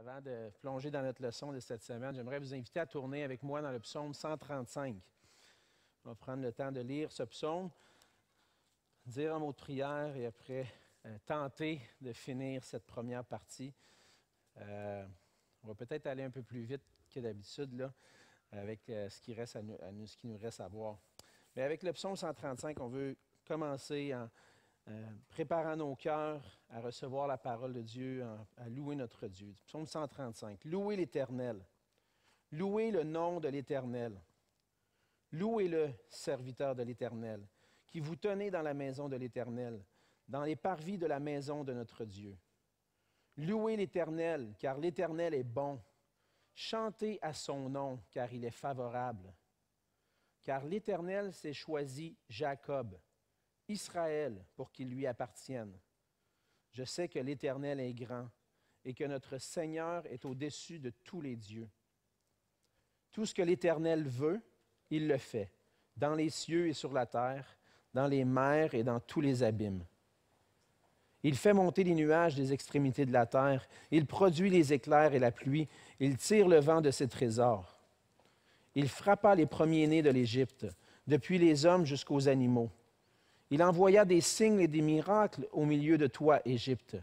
Avant de plonger dans notre leçon de cette semaine, j'aimerais vous inviter à tourner avec moi dans le psaume 135. On va prendre le temps de lire ce psaume, dire un mot de prière et après euh, tenter de finir cette première partie. Euh, on va peut-être aller un peu plus vite que d'habitude là, avec euh, ce qui reste à nous, ce qui nous reste à voir. Mais avec le psaume 135, on veut commencer en, euh, préparant nos cœurs à recevoir la parole de Dieu, à, louer notre Dieu. Psaume 135. Louez l'Éternel. Louez le nom de l'Éternel. Louez le serviteur de l'Éternel, qui vous tenez dans la maison de l'Éternel, dans les parvis de la maison de notre Dieu. Louez l'Éternel, car l'Éternel est bon. Chantez à son nom, car il est favorable. Car l'Éternel s'est choisi Jacob Israël pour qu'il lui appartienne. Je sais que l'Éternel est grand et que notre Seigneur est au-dessus de tous les dieux. Tout ce que l'Éternel veut, il le fait, dans les cieux et sur la terre, dans les mers et dans tous les abîmes. Il fait monter les nuages des extrémités de la terre, il produit les éclairs et la pluie, il tire le vent de ses trésors. Il frappa les premiers-nés de l'Égypte, depuis les hommes jusqu'aux animaux. Il envoya des signes et des miracles au milieu de toi, Égypte,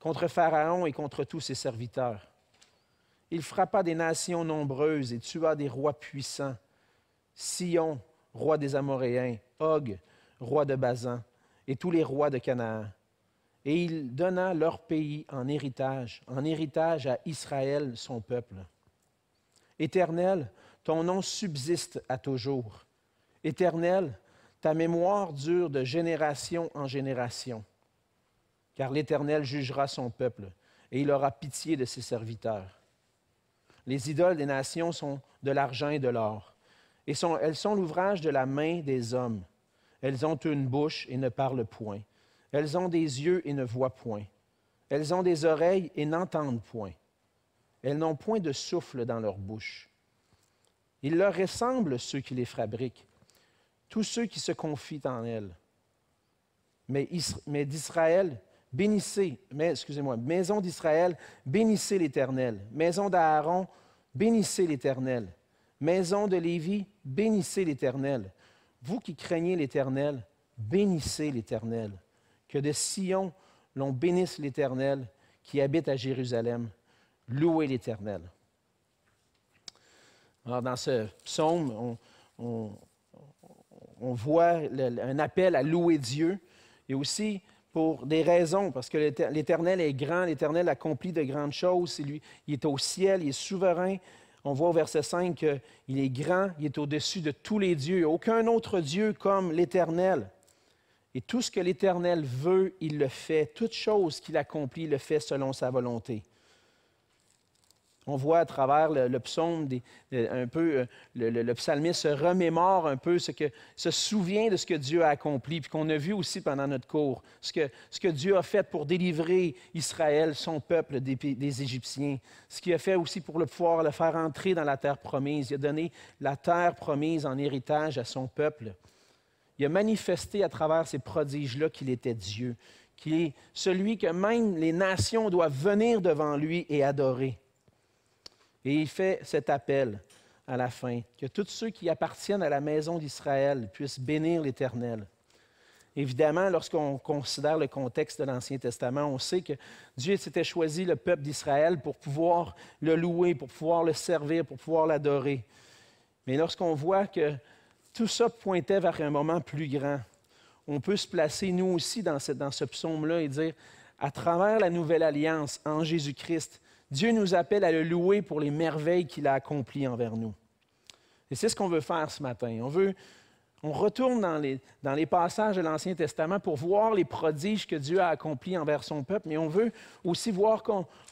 contre Pharaon et contre tous ses serviteurs. Il frappa des nations nombreuses et tua des rois puissants. Sion, roi des Amoréens, Og, roi de Bazan, et tous les rois de Canaan. Et il donna leur pays en héritage, en héritage à Israël, son peuple. Éternel, ton nom subsiste à toujours. Éternel, ta mémoire dure de génération en génération, car l'Éternel jugera son peuple et il aura pitié de ses serviteurs. Les idoles des nations sont de l'argent et de l'or, et sont, elles sont l'ouvrage de la main des hommes. Elles ont une bouche et ne parlent point. Elles ont des yeux et ne voient point. Elles ont des oreilles et n'entendent point. Elles n'ont point de souffle dans leur bouche. Il leur ressemble ceux qui les fabriquent tous ceux qui se confient en elle. Mais, d'Israël, bénissez, mais, excusez-moi, maison d'Israël, bénissez l'Éternel. Maison d'Aaron, bénissez l'Éternel. Maison de Lévi, bénissez l'Éternel. Vous qui craignez l'Éternel, bénissez l'Éternel. Que de Sion l'on bénisse l'Éternel qui habite à Jérusalem. Louez l'Éternel. Alors dans ce psaume, on on voit un appel à louer Dieu. Et aussi, pour des raisons, parce que l'Éternel est grand, l'Éternel accomplit de grandes choses, lui, il est au ciel, il est souverain. On voit au verset 5 qu'il est grand, il est au-dessus de tous les dieux, aucun autre Dieu comme l'Éternel. Et tout ce que l'Éternel veut, il le fait. Toute chose qu'il accomplit, il le fait selon sa volonté. On voit à travers le, psaume un peu, euh, le, psalmiste se remémore un peu, ce que, se souvient de ce que Dieu a accompli, puis qu'on a vu aussi pendant notre cours, ce que, Dieu a fait pour délivrer Israël, son peuple, des, Égyptiens, ce qu'il a fait aussi pour le pouvoir le faire entrer dans la terre promise. Il a donné la terre promise en héritage à son peuple. Il a manifesté à travers ces prodiges-là qu'il était Dieu, qu'il est celui que même les nations doivent venir devant lui et adorer. Et il fait cet appel à la fin, que tous ceux qui appartiennent à la maison d'Israël puissent bénir l'Éternel. Évidemment, lorsqu'on considère le contexte de l'Ancien Testament, on sait que Dieu s'était choisi le peuple d'Israël pour pouvoir le louer, pour pouvoir le servir, pour pouvoir l'adorer. Mais lorsqu'on voit que tout ça pointait vers un moment plus grand, on peut se placer nous aussi dans ce, dans ce psaume-là et dire, à travers la nouvelle alliance en Jésus-Christ, Dieu nous appelle à le louer pour les merveilles qu'il a accomplies envers nous. Et c'est ce qu'on veut faire ce matin. On veut, on retourne dans les, dans les passages de l'Ancien Testament pour voir les prodiges que Dieu a accomplis envers son peuple, mais on veut aussi voir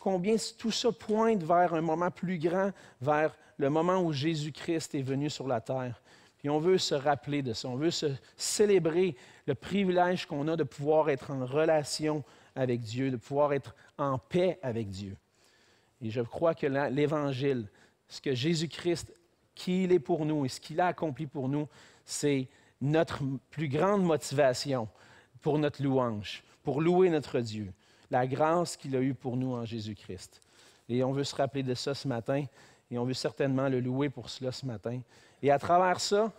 combien tout ça pointe vers un moment plus grand, vers le moment où Jésus-Christ est venu sur la terre. Et on veut se rappeler de ça, on veut se célébrer le privilège qu'on a de pouvoir être en relation avec Dieu, de pouvoir être en paix avec Dieu. Et je crois que l'Évangile, ce que Jésus-Christ, qui est pour nous et ce qu'il a accompli pour nous, c'est notre plus grande motivation pour notre louange, pour louer notre Dieu, la grâce qu'il a eue pour nous en Jésus-Christ. Et on veut se rappeler de ça ce matin, et on veut certainement le louer pour cela ce matin. Et à travers ça,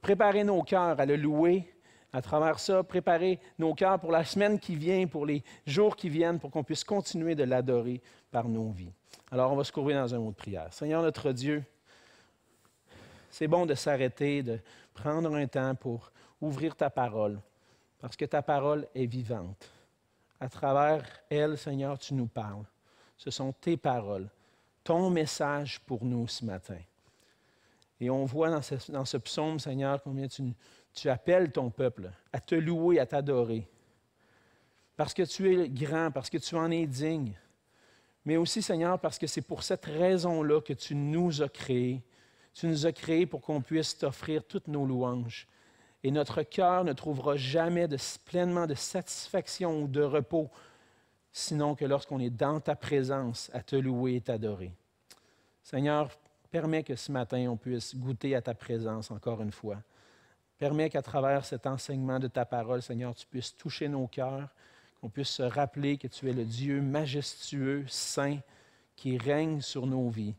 préparer nos cœurs à le louer à travers ça, préparer nos cœurs pour la semaine qui vient, pour les jours qui viennent, pour qu'on puisse continuer de l'adorer par nos vies. Alors, on va se courir dans un mot de prière. Seigneur notre Dieu, c'est bon de s'arrêter, de prendre un temps pour ouvrir ta parole, parce que ta parole est vivante. À travers elle, Seigneur, tu nous parles. Ce sont tes paroles, ton message pour nous ce matin. Et on voit dans ce, dans ce psaume, Seigneur, combien tu, tu appelles ton peuple à te louer, à t'adorer. Parce que tu es grand, parce que tu en es digne. Mais aussi, Seigneur, parce que c'est pour cette raison-là que tu nous as créés. Tu nous as créés pour qu'on puisse t'offrir toutes nos louanges. Et notre cœur ne trouvera jamais de, pleinement de satisfaction ou de repos, sinon que lorsqu'on est dans ta présence à te louer et t'adorer. Seigneur, permets que ce matin, on puisse goûter à ta présence encore une fois. Permets qu'à travers cet enseignement de ta parole, Seigneur, tu puisses toucher nos cœurs, qu'on puisse se rappeler que tu es le Dieu majestueux, saint, qui règne sur nos vies,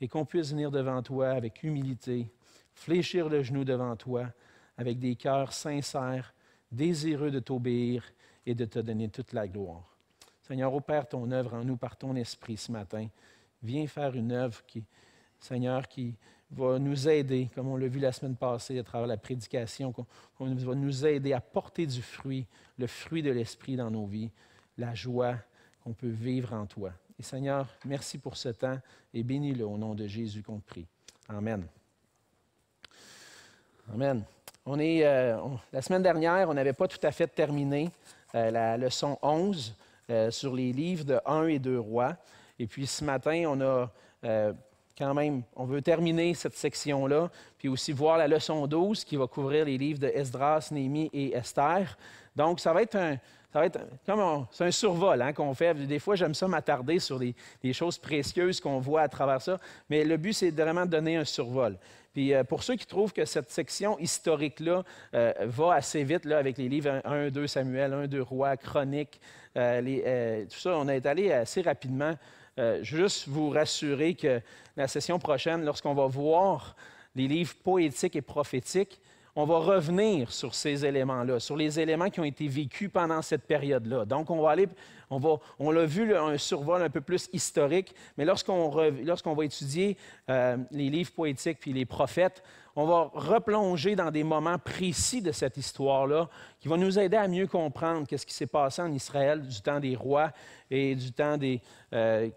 et qu'on puisse venir devant toi avec humilité, fléchir le genou devant toi, avec des cœurs sincères, désireux de t'obéir et de te donner toute la gloire. Seigneur, opère ton œuvre en nous par ton esprit ce matin. Viens faire une œuvre qui, Seigneur, qui, va nous aider, comme on l'a vu la semaine passée à travers la prédication, qu'on va nous aider à porter du fruit, le fruit de l'Esprit dans nos vies, la joie qu'on peut vivre en toi. Et Seigneur, merci pour ce temps et bénis-le au nom de Jésus qu'on prie. Amen. Amen. On est, euh, la semaine dernière, on n'avait pas tout à fait terminé euh, la leçon 11 euh, sur les livres de 1 et 2 rois. Et puis ce matin, on a quand même, on veut terminer cette section-là, puis aussi voir la leçon 12 qui va couvrir les livres de Esdras, Néhémie et Esther. Donc, ça va être un, ça va être comme c'est un survol hein, qu'on fait. Des fois, j'aime ça m'attarder sur les choses précieuses qu'on voit à travers ça, mais le but, c'est vraiment de donner un survol. Puis euh, pour ceux qui trouvent que cette section historique-là euh, va assez vite là, avec les livres 1, 2 Samuel, 1, 2 Rois, Chroniques, euh, tout ça, on est allé assez rapidement euh, juste vous rassurer que la session prochaine, lorsqu'on va voir les livres poétiques et prophétiques, on va revenir sur ces éléments-là, sur les éléments qui ont été vécus pendant cette période-là. Donc, on va aller, on va, on l'a vu, un survol un peu plus historique, mais lorsqu'on lorsqu'on va étudier euh, les livres poétiques puis les prophètes, on va replonger dans des moments précis de cette histoire-là qui vont nous aider à mieux comprendre qu'est-ce qui s'est passé en Israël du temps des rois et du temps des, euh,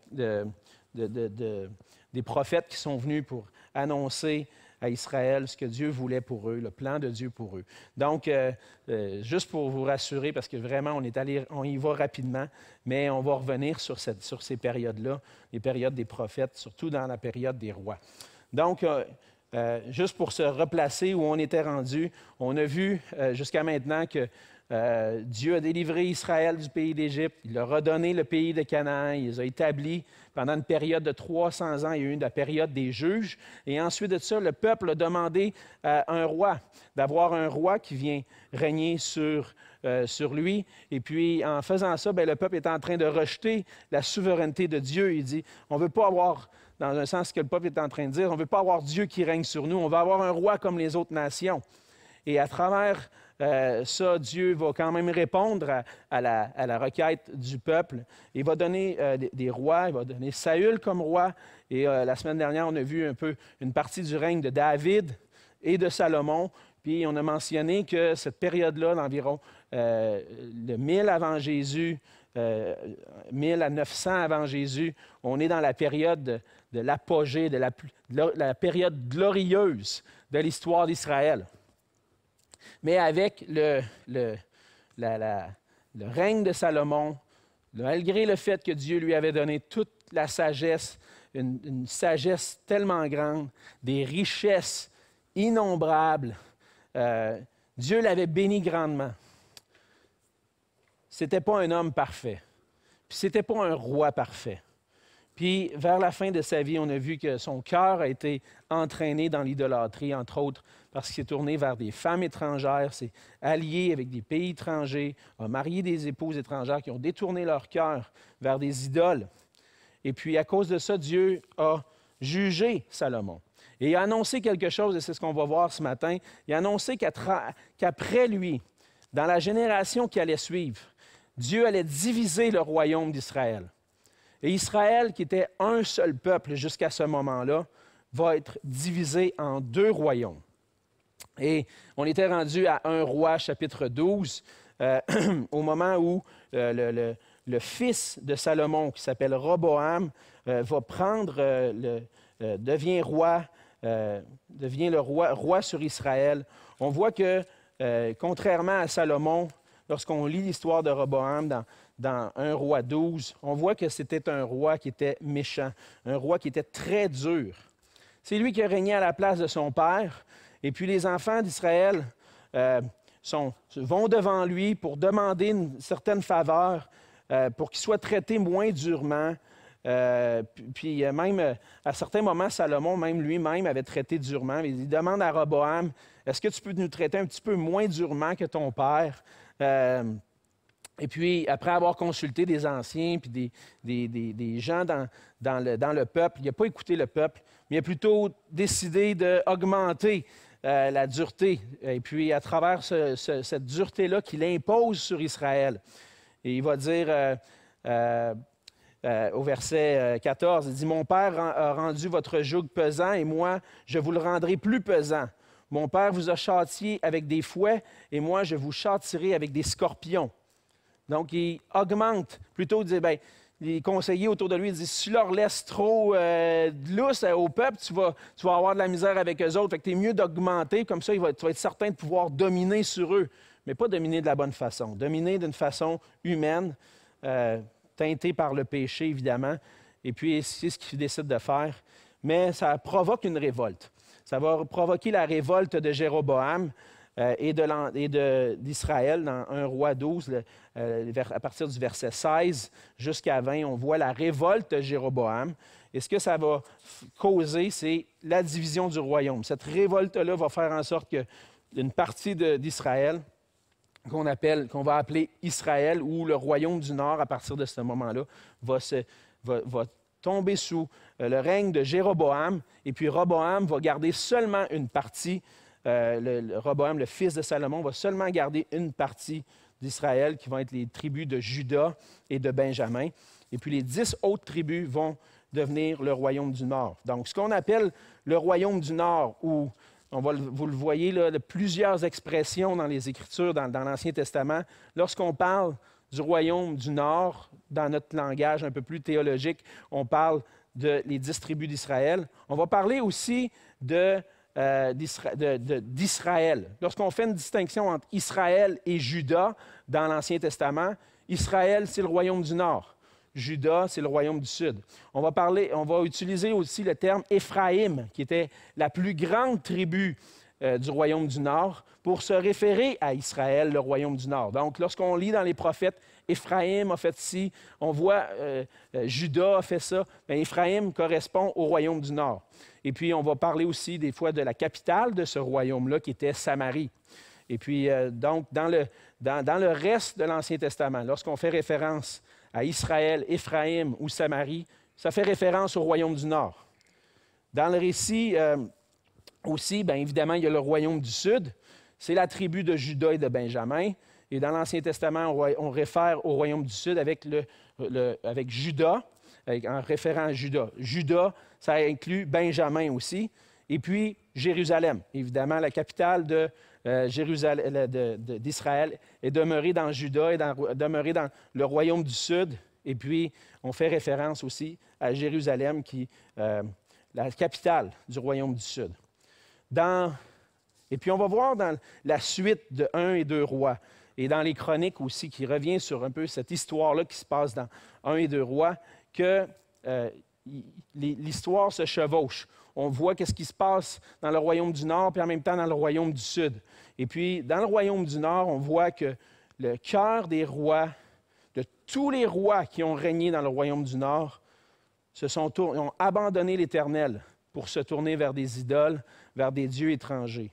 des prophètes qui sont venus pour annoncer à Israël ce que Dieu voulait pour eux, le plan de Dieu pour eux. Donc, euh, euh, juste pour vous rassurer, parce que vraiment, on, est allé, on y va rapidement, mais on va revenir sur, cette, sur ces périodes-là, les périodes des prophètes, surtout dans la période des rois. Donc, euh, juste pour se replacer où on était rendu, on a vu jusqu'à maintenant que euh, Dieu a délivré Israël du pays d'Égypte, il leur a donné le pays de Canaan, il les a établis pendant une période de 300 ans, il y a eu la période des juges, et ensuite de ça, le peuple a demandé à euh, un roi, d'avoir un roi qui vient régner sur, euh, sur lui, et puis en faisant ça, ben, le peuple est en train de rejeter la souveraineté de Dieu, il dit, on ne veut pas avoir dans un sens ce que le peuple est en train de dire. On ne veut pas avoir Dieu qui règne sur nous, on va avoir un roi comme les autres nations. Et à travers euh, ça, Dieu va quand même répondre à, la, requête du peuple. Il va donner euh, des, rois, il va donner Saül comme roi. Et euh, la semaine dernière, on a vu un peu une partie du règne de David et de Salomon. Puis on a mentionné que cette période-là, d'environ le 1000 avant Jésus, 1000 à 900 avant Jésus, on est dans la période de, l'apogée, de la période glorieuse de l'histoire d'Israël. Mais avec le, règne de Salomon, malgré le fait que Dieu lui avait donné toute la sagesse, une, sagesse tellement grande, des richesses innombrables, euh, Dieu l'avait béni grandement. n'était pas un homme parfait, Ce n'était pas un roi parfait. Puis vers la fin de sa vie, on a vu que son cœur a été entraîné dans l'idolâtrie, entre autres parce qu'il s'est tourné vers des femmes étrangères, s'est allié avec des pays étrangers, a marié des épouses étrangères qui ont détourné leur cœur vers des idoles. Et puis à cause de ça, Dieu a jugé Salomon. Et il a annoncé quelque chose, et c'est ce qu'on va voir ce matin. Il a annoncé qu'après lui, dans la génération qui allait suivre, Dieu allait diviser le royaume d'Israël. Et Israël, qui était un seul peuple jusqu'à ce moment-là, va être divisé en deux royaumes. Et on était rendu à un roi, chapitre 12, euh, au moment où euh, le, fils de Salomon, qui s'appelle Roboam, euh, va prendre, le, devient roi, devient le roi, roi sur Israël. On voit que, contrairement à Salomon, lorsqu'on lit l'histoire de Roboam dans, dans 1 roi 12, on voit que c'était un roi qui était méchant, un roi qui était très dur. C'est lui qui a régné à la place de son père. Et puis les enfants d'Israël euh, vont devant lui pour demander une certaine faveur, euh, pour qu'il soit traité moins durement. Euh, puis euh, même à certains moments, Salomon, même lui-même, avait traité durement. Il demande à Roboam, est-ce que tu peux nous traiter un petit peu moins durement que ton père? Et puis, après avoir consulté des anciens puis des, des, des, gens dans, dans, le, dans, le, peuple, il n'a pas écouté le peuple, mais il a plutôt décidé d'augmenter euh, la dureté. Et puis, à travers cette dureté-là qu'il impose sur Israël, et il va dire euh, euh, au verset 14, il dit, Mon Père a rendu votre joug pesant et moi, je vous le rendrai plus pesant. Mon Père vous a châtié avec des fouets et moi, je vous châtirai avec des scorpions. Donc, il augmente plutôt, dire, ben, les conseillers autour de lui disent si tu leur laisses trop euh, de lousse euh, au peuple, tu vas, vas avoir de la misère avec eux autres. Fait que es mieux d'augmenter, comme ça, il va, tu vas être certain de pouvoir dominer sur eux. Mais pas dominer de la bonne façon. Dominer d'une façon humaine, euh, teintée par le péché, évidemment. Et puis, c'est ce qu'il décide de faire. Mais ça provoque une révolte. Ça va provoquer la révolte de Jéroboam. Euh, et d'Israël dans 1 roi 12, euh, à partir du verset 16 jusqu'à 20, on voit la révolte de Jéroboam. Et ce que ça va causer, c'est la division du royaume. Cette révolte-là va faire en sorte qu'une partie d'Israël, qu'on appelle, qu'on va appeler Israël ou le royaume du Nord à partir de ce moment-là, va, tomber sous euh, le règne de Jéroboam. Et puis Roboam va garder seulement une partie euh, le, Roboam, le fils de Salomon, va seulement garder une partie d'Israël, qui vont être les tribus de Juda et de Benjamin. Et puis les dix autres tribus vont devenir le royaume du Nord. Donc, ce qu'on appelle le royaume du Nord, où on va, vous le voyez, là, de plusieurs expressions dans les Écritures, dans, dans l'Ancien Testament, lorsqu'on parle du royaume du Nord, dans notre langage un peu plus théologique, on parle de les dix tribus d'Israël. On va parler aussi de euh, d'Israël. Lorsqu'on fait une distinction entre Israël et Juda dans l'Ancien Testament, Israël, c'est le royaume du Nord. Juda, c'est le royaume du Sud. On va, parler, on va utiliser aussi le terme Éphraïm, qui était la plus grande tribu euh, du royaume du Nord, pour se référer à Israël, le royaume du Nord. Donc, lorsqu'on lit dans les prophètes Éphraïm a fait ci, on voit euh, euh, Juda Judas a fait ça. Bien, Éphraïm correspond au royaume du Nord. Et puis, on va parler aussi des fois de la capitale de ce royaume-là, qui était Samarie. Et puis, euh, donc, dans le, dans, le reste de l'Ancien Testament, lorsqu'on fait référence à Israël, Éphraïm ou Samarie, ça fait référence au royaume du Nord. Dans le récit aussi, bien évidemment, il y a le royaume du Sud. C'est la tribu de Juda et de Benjamin. Et dans l'Ancien Testament, on, réfère au royaume du Sud avec, le, Judas, en référant à Judas. Judas, ça inclut Benjamin aussi. Et puis Jérusalem, évidemment, la capitale euh, d'Israël est demeurée dans Judas, et demeurée dans le royaume du Sud. Et puis, on fait référence aussi à Jérusalem, qui euh, la capitale du royaume du Sud. et puis, on va voir dans la suite de Un et deux rois, et dans les chroniques aussi, qui revient sur un peu cette histoire-là qui se passe dans un et deux rois, que euh, l'histoire se chevauche. On voit qu'est-ce qui se passe dans le royaume du Nord, puis en même temps dans le royaume du Sud. Et puis, dans le royaume du Nord, on voit que le cœur des rois, de tous les rois qui ont régné dans le royaume du Nord, se sont ont abandonné l'Éternel pour se tourner vers des idoles, vers des dieux étrangers.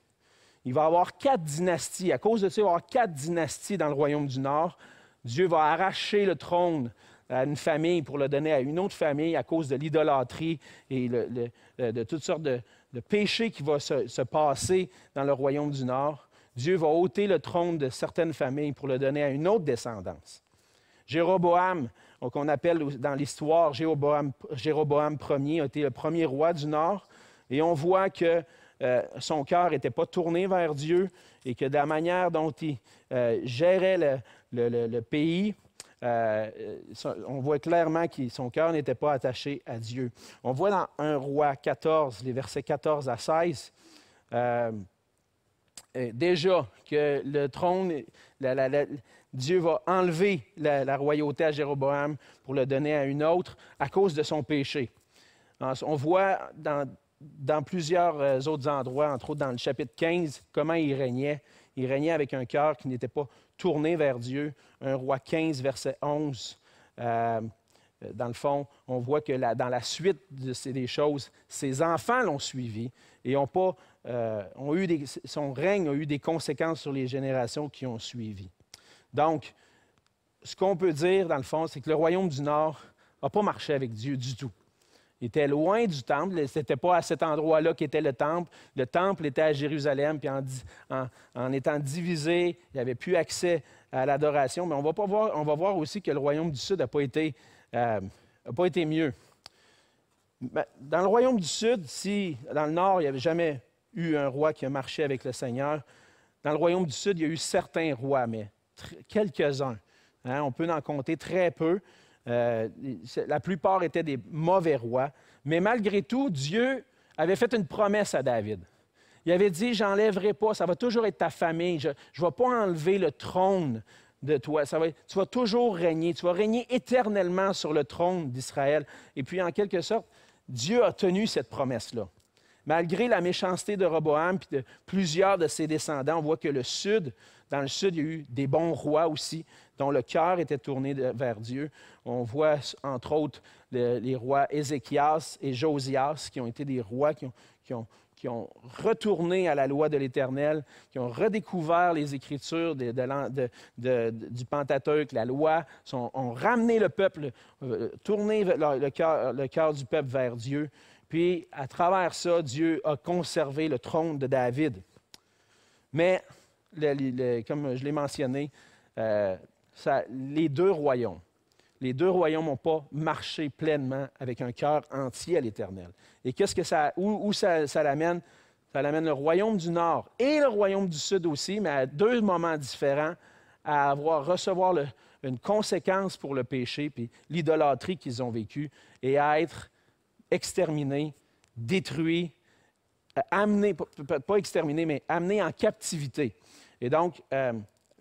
Il va y avoir quatre dynasties. À cause de ça, il va y avoir quatre dynasties dans le royaume du Nord. Dieu va arracher le trône à une famille pour le donner à une autre famille à cause de l'idolâtrie et de toutes sortes de, péchés qui vont se, passer dans le royaume du Nord. Dieu va ôter le trône de certaines familles pour le donner à une autre descendance. Jéroboam, oh, qu'on appelle dans l'histoire Jéroboam, Jéroboam Ier, a été le premier roi du Nord. Et on voit que euh, son cœur n'était pas tourné vers Dieu et que de la manière dont il euh, gérait le, pays, euh, on voit clairement que son cœur n'était pas attaché à Dieu. On voit dans 1 roi 14, les versets 14 à 16, déjà que le trône, Dieu va enlever la, royauté à Jéroboam pour le donner à une autre à cause de son péché. On voit dans dans plusieurs euh, autres endroits, entre autres dans le chapitre 15, comment il régnait. Il régnait avec un cœur qui n'était pas tourné vers Dieu. Un roi 15, verset 11. Euh, euh, dans le fond, on voit que dans la suite de des choses, ses enfants l'ont suivi et ont pas, son règne a eu des conséquences sur les générations qui ont suivi. Donc, ce qu'on peut dire, dans le fond, c'est que le royaume du Nord n'a pas marché avec Dieu du tout. Il était loin du temple. Ce n'était pas à cet endroit-là qu'était le temple. Le temple était à Jérusalem. Puis en, étant divisé, il n'y avait plus accès à l'adoration. Mais on va, pas voir, on va voir aussi que le royaume du Sud n'a pas, été, euh, pas été mieux. Dans le royaume du Sud, si dans le Nord, il n'y avait jamais eu un roi qui a marché avec le Seigneur, dans le royaume du Sud, il y a eu certains rois, mais quelques-uns. Hein. on peut en compter très peu. Euh, la plupart étaient des mauvais rois. Mais malgré tout, Dieu avait fait une promesse à David. Il avait dit, j'enlèverai pas, ça va toujours être ta famille, je ne vais pas enlever le trône de toi. Ça tu vas toujours régner, tu vas régner éternellement sur le trône d'Israël. Et puis, en quelque sorte, Dieu a tenu cette promesse-là. Malgré la méchanceté de Roboam et de plusieurs de ses descendants, on voit que le Sud, dans le Sud, il y a eu des bons rois aussi, dont le cœur était tourné vers Dieu. On voit entre autres les rois Ézéchias et Josias, qui ont été des rois qui ont, ont, retourné à la loi de l'Éternel, qui ont redécouvert les Écritures du Pentateuque, la loi, ont ramené le peuple, euh, tourné le, cœur, du peuple vers Dieu. Puis, à travers ça, Dieu a conservé le trône de David. Mais, comme je l'ai mentionné, euh, les deux royaumes. Les deux royaumes n'ont pas marché pleinement avec un cœur entier à l'Éternel. Et qu'est-ce que ça, où, ça, ça l'amène? Ça l'amène le royaume du Nord et le royaume du Sud aussi, mais à deux moments différents, à avoir recevoir une conséquence pour le péché, puis l'idolâtrie qu'ils ont vécue, et à être exterminés, détruits, euh, amenés, pas exterminés, mais amenés en captivité. Et donc, euh,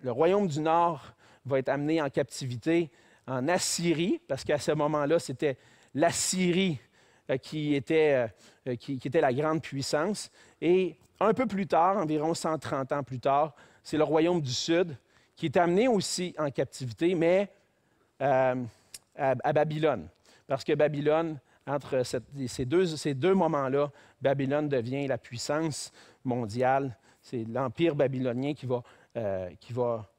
le royaume du Nord va être amené en captivité en Assyrie, parce qu'à ce moment-là, c'était l'Assyrie euh, qui était, euh, qui, était la grande puissance. Et un peu plus tard, environ 130 ans plus tard, c'est le royaume du Sud qui est amené aussi en captivité, mais euh, à, Babylone. Parce que Babylone, entre ces deux, ces deux moments-là, Babylone devient la puissance mondiale. C'est l'Empire babylonien qui va, qui va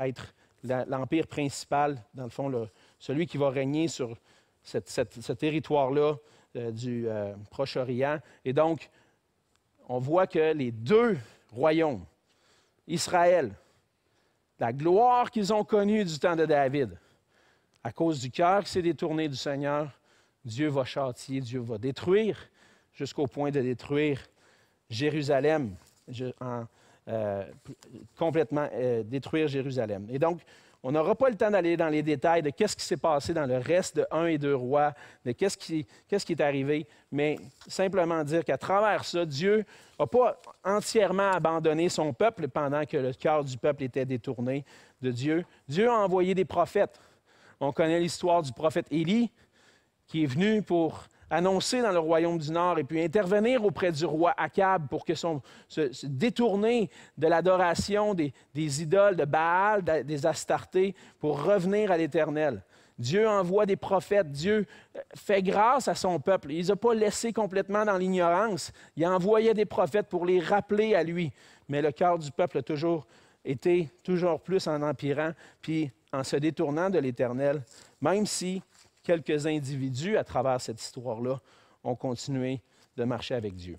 être l'empire principal, dans le fond, celui qui va régner sur ce territoire-là euh, du euh, Proche-Orient. Et donc, on voit que les deux royaumes, Israël, la gloire qu'ils ont connue du temps de David, à cause du cœur qui s'est détourné du Seigneur, Dieu va châtier, Dieu va détruire, jusqu'au point de détruire Jérusalem. Euh, complètement euh, détruire Jérusalem. Et donc, on n'aura pas le temps d'aller dans les détails de qu'est-ce qui s'est passé dans le reste de un et deux rois, de qu'est-ce qui, qu'est-ce qui, est arrivé, mais simplement dire qu'à travers ça, Dieu n'a pas entièrement abandonné son peuple pendant que le cœur du peuple était détourné de Dieu. Dieu a envoyé des prophètes. On connaît l'histoire du prophète Élie qui est venu pour annoncer dans le royaume du Nord et puis intervenir auprès du roi Akab pour que son, se, détourner de l'adoration des, des, idoles de Baal, des Astartés, pour revenir à l'Éternel. Dieu envoie des prophètes, Dieu euh, fait grâce à son peuple. Il ne les a pas laissés complètement dans l'ignorance. Il envoyé des prophètes pour les rappeler à lui. Mais le cœur du peuple a toujours été toujours plus en empirant, puis en se détournant de l'Éternel, même si quelques individus à travers cette histoire-là ont continué de marcher avec Dieu.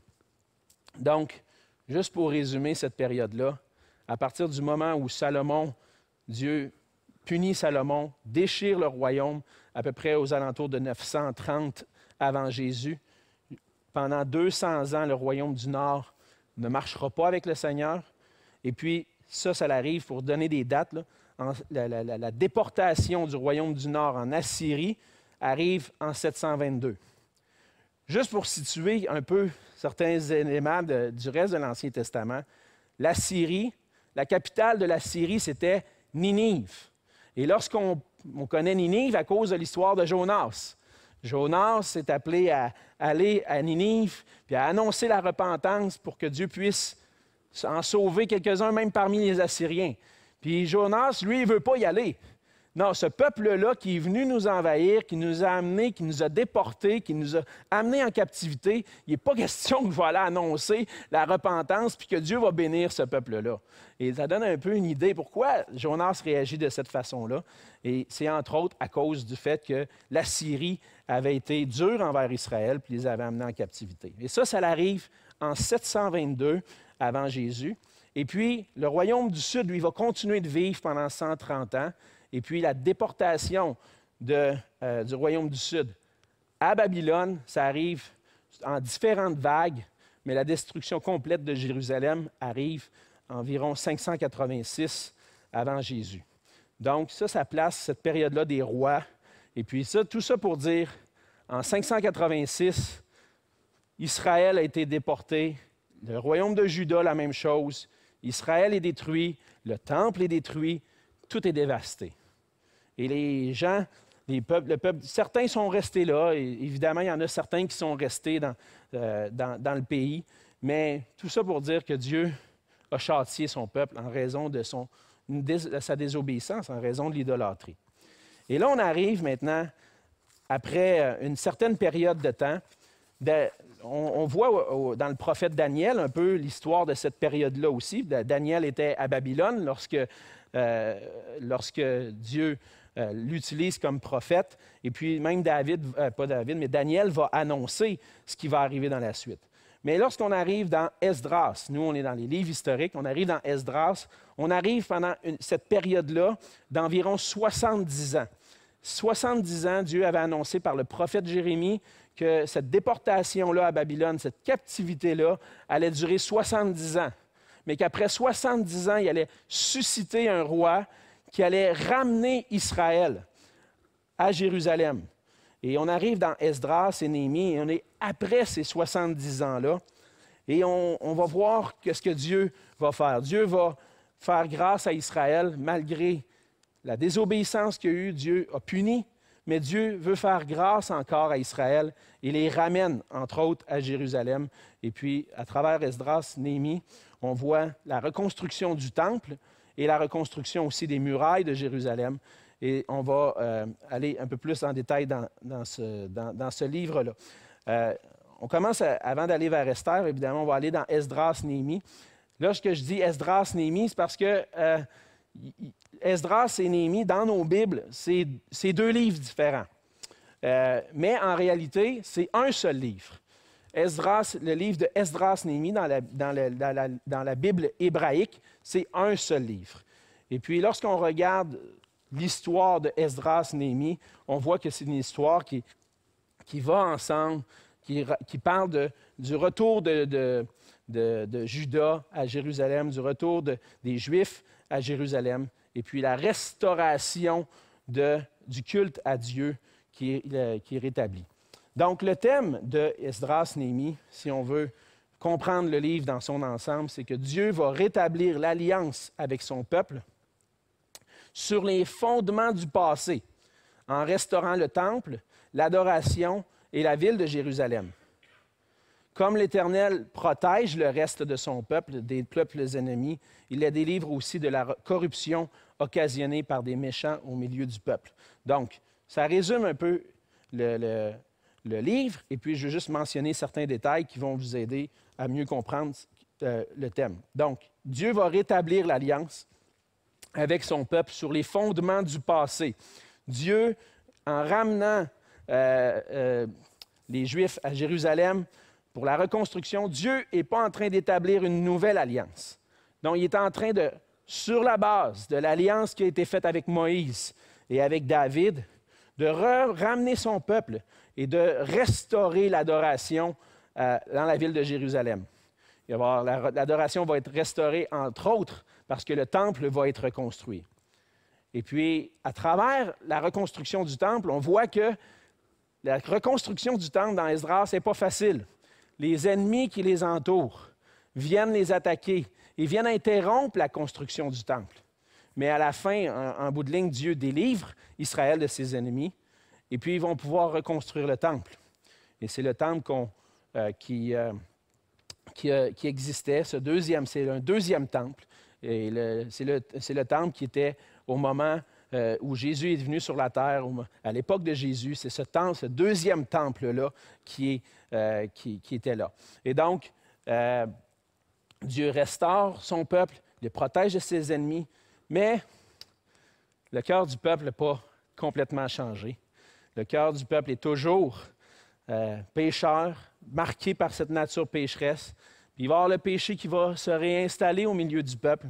Donc, juste pour résumer cette période-là, à partir du moment où Salomon, Dieu punit Salomon, déchire le royaume, à peu près aux alentours de 930 avant Jésus, pendant 200 ans, le royaume du Nord ne marchera pas avec le Seigneur. Et puis, ça, ça arrive pour donner des dates. la déportation du royaume du Nord en Assyrie, arrive en 722. Juste pour situer un peu certains éléments du reste de l'Ancien Testament, la Syrie, la capitale de la Syrie, c'était Ninive. Et lorsqu'on connaît Ninive à cause de l'histoire de Jonas, Jonas s'est appelé à aller à Ninive puis à annoncer la repentance pour que Dieu puisse en sauver quelques-uns, même parmi les Assyriens. Puis Jonas, lui, il ne veut pas y aller. Non, ce peuple-là qui est venu nous envahir, qui nous a amenés, qui nous a déportés, qui nous a amenés en captivité, il n'est pas question que va annoncer la repentance puis que Dieu va bénir ce peuple-là. Et ça donne un peu une idée pourquoi Jonas réagit de cette façon-là. Et c'est entre autres à cause du fait que la Syrie avait été dure envers Israël puis les avait amenés en captivité. Et ça, ça arrive en 722 avant Jésus. Et puis, le royaume du Sud, lui, va continuer de vivre pendant 130 ans et puis la déportation de, euh, du royaume du Sud à Babylone, ça arrive en différentes vagues, mais la destruction complète de Jérusalem arrive environ 586 avant Jésus. Donc ça, ça place cette période-là des rois. Et puis ça, tout ça pour dire, en 586, Israël a été déporté, le royaume de Juda, la même chose. Israël est détruit, le temple est détruit, tout est dévasté. Et les gens, les peuples, le peuple, certains sont restés là. évidemment, il y en a certains qui sont restés euh, dans, le pays. Mais tout ça pour dire que Dieu a châtié son peuple en raison de, sa désobéissance, en raison de l'idolâtrie. Et là, on arrive maintenant, après euh, une certaine période de temps, on, voit dans le prophète Daniel un peu l'histoire de cette période-là aussi. Daniel était à Babylone lorsque euh, lorsque Dieu euh, l'utilise comme prophète. Et puis même David, euh, pas David, mais Daniel va annoncer ce qui va arriver dans la suite. Mais lorsqu'on arrive dans Esdras, nous on est dans les livres historiques, on arrive dans Esdras, on arrive pendant cette période-là d'environ 70 ans. 70 ans, Dieu avait annoncé par le prophète Jérémie que cette déportation-là à Babylone, cette captivité-là, allait durer 70 ans mais qu'après 70 ans, il allait susciter un roi qui allait ramener Israël à Jérusalem. Et on arrive dans Esdras et Néhémie, et on est après ces 70 ans-là, et on, va voir ce que Dieu va faire. Dieu va faire grâce à Israël malgré la désobéissance qu'il y a eu. Dieu a puni, mais Dieu veut faire grâce encore à Israël. Il les ramène, entre autres, à Jérusalem. Et puis, à travers Esdras, Néhémie, on voit la reconstruction du temple et la reconstruction aussi des murailles de Jérusalem. Et on va euh, aller un peu plus en détail dans, ce, dans, ce livre-là. Euh, on commence, avant d'aller vers Esther, évidemment, on va aller dans Esdras, ce que je dis Esdras, Néhémie, c'est parce que... Euh, Esdras et Néhémie, dans nos Bibles, c'est deux livres différents. Euh, mais en réalité, c'est un seul livre. Esdras, le livre de Esdras Némi, dans la, Bible hébraïque, c'est un seul livre. Et puis lorsqu'on regarde l'histoire de Esdras Némi, on voit que c'est une histoire qui, qui va ensemble, qui, parle du retour de, de, de, Judas à Jérusalem, du retour des Juifs à Jérusalem, et puis la restauration du culte à Dieu qui est, qui est rétabli. Donc, le thème de Esdras Némi, si on veut comprendre le livre dans son ensemble, c'est que Dieu va rétablir l'alliance avec son peuple sur les fondements du passé, en restaurant le temple, l'adoration et la ville de Jérusalem. Comme l'Éternel protège le reste de son peuple des peuples ennemis, il les délivre aussi de la corruption occasionnée par des méchants au milieu du peuple. Donc, ça résume un peu le, livre, et puis je vais juste mentionner certains détails qui vont vous aider à mieux comprendre euh, le thème. Donc, Dieu va rétablir l'alliance avec son peuple sur les fondements du passé. Dieu, en ramenant euh, euh, les Juifs à Jérusalem, pour la reconstruction, Dieu n'est pas en train d'établir une nouvelle alliance. Donc, il est en train de, sur la base de l'alliance qui a été faite avec Moïse et avec David, de ramener son peuple et de restaurer l'adoration euh, dans la ville de Jérusalem. L'adoration va être restaurée, entre autres, parce que le temple va être reconstruit. Et puis, à travers la reconstruction du temple, on voit que la reconstruction du temple dans Esdras ce n'est pas facile les ennemis qui les entourent viennent les attaquer. et viennent interrompre la construction du temple. Mais à la fin, en, bout de ligne, Dieu délivre Israël de ses ennemis. Et puis, ils vont pouvoir reconstruire le temple. Et c'est le temple euh, euh, euh, qui, existait, ce deuxième, c'est un deuxième temple. Et c'est, le, temple qui était au moment euh, où Jésus est venu sur la terre, à l'époque de Jésus, c'est ce temple, ce deuxième temple-là qui, euh, qui, était là. Et donc, euh, Dieu restaure son peuple, le protège de ses ennemis, mais le cœur du peuple n'a pas complètement changé. Le cœur du peuple est toujours pécheur, marqué par cette nature pécheresse. il va y avoir le péché qui va se réinstaller au milieu du peuple.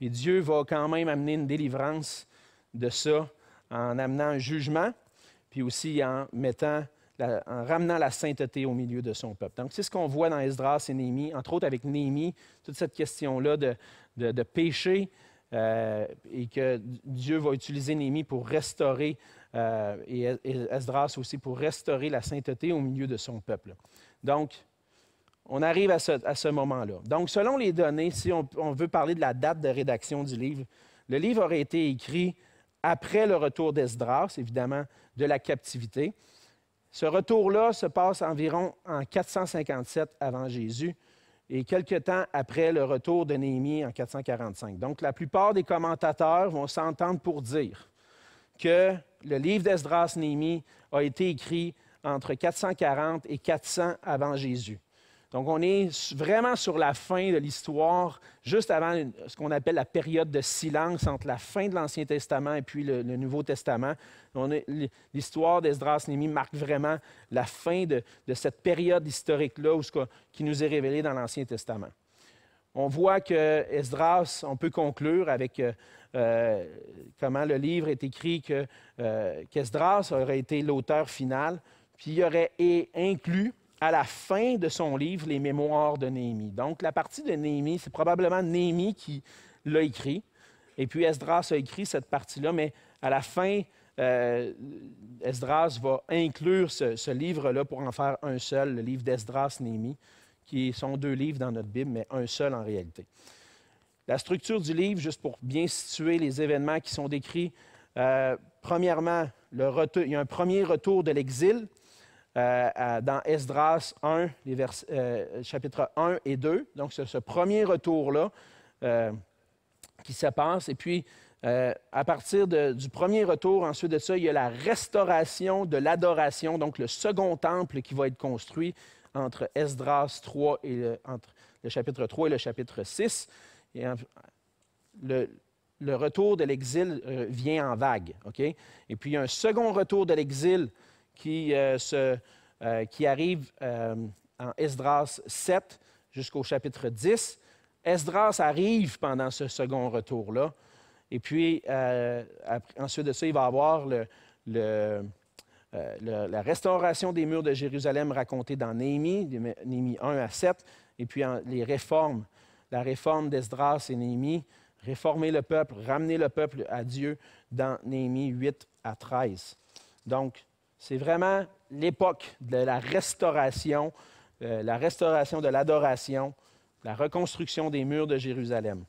Et Dieu va quand même amener une délivrance de ça en amenant un jugement, puis aussi en, mettant en ramenant la sainteté au milieu de son peuple. Donc, c'est ce qu'on voit dans Esdras et Néhémie, entre autres avec Néhémie, toute cette question-là de, péché, euh, et que Dieu va utiliser Néhémie pour restaurer, euh, et Esdras aussi, pour restaurer la sainteté au milieu de son peuple. Donc, on arrive à ce, à ce moment-là. Donc, selon les données, si on, on, veut parler de la date de rédaction du livre, le livre aurait été écrit après le retour d'Esdras, évidemment, de la captivité. Ce retour-là se passe environ en 457 avant Jésus et quelque temps après le retour de Néhémie en 445. Donc, la plupart des commentateurs vont s'entendre pour dire que le livre d'Esdras-Néhémie a été écrit entre 440 et 400 avant Jésus. Donc, on est vraiment sur la fin de l'histoire, juste avant ce qu'on appelle la période de silence entre la fin de l'Ancien Testament et puis le, Nouveau Testament. L'histoire d'Esdras Némi marque vraiment la fin de, cette période historique-là qui nous est révélée dans l'Ancien Testament. On voit que Esdras, on peut conclure avec euh, euh, comment le livre est écrit, que, euh, qu'Esdras aurait été l'auteur final, puis il aurait inclus à la fin de son livre, Les Mémoires de Néhémie. Donc, la partie de Néhémie, c'est probablement Néhémie qui l'a écrit. Et puis, Esdras a écrit cette partie-là, mais à la fin, euh, Esdras va inclure ce, livre-là pour en faire un seul, le livre d'Esdras Néhémie, qui sont deux livres dans notre Bible, mais un seul en réalité. La structure du livre, juste pour bien situer les événements qui sont décrits, euh, premièrement, il y a un premier retour de l'exil euh, dans Esdras 1, les euh, chapitres 1 et 2. Donc, c'est ce premier retour-là euh, qui se passe. Et puis, à partir du premier retour, ensuite de ça, il y a la restauration de l'adoration, donc le second temple qui va être construit entre Esdras 3 et le, entre le chapitre 3 et le chapitre 6. Et le, retour de l'exil vient en vague. ok Et puis, il y a un second retour de l'exil qui, euh, euh, qui arrive euh, en Esdras 7 jusqu'au chapitre 10. Esdras arrive pendant ce second retour-là. Et puis, ensuite de ça, il va avoir le, la restauration des murs de Jérusalem racontée dans Néhémie, Néhémie 1 à 7, et puis les réformes, la réforme d'Esdras et Néhémie, réformer le peuple, ramener le peuple à Dieu dans Néhémie 8 à 13. Donc, c'est vraiment l'époque de la restauration, euh, la restauration de l'adoration, la reconstruction des murs de Jérusalem.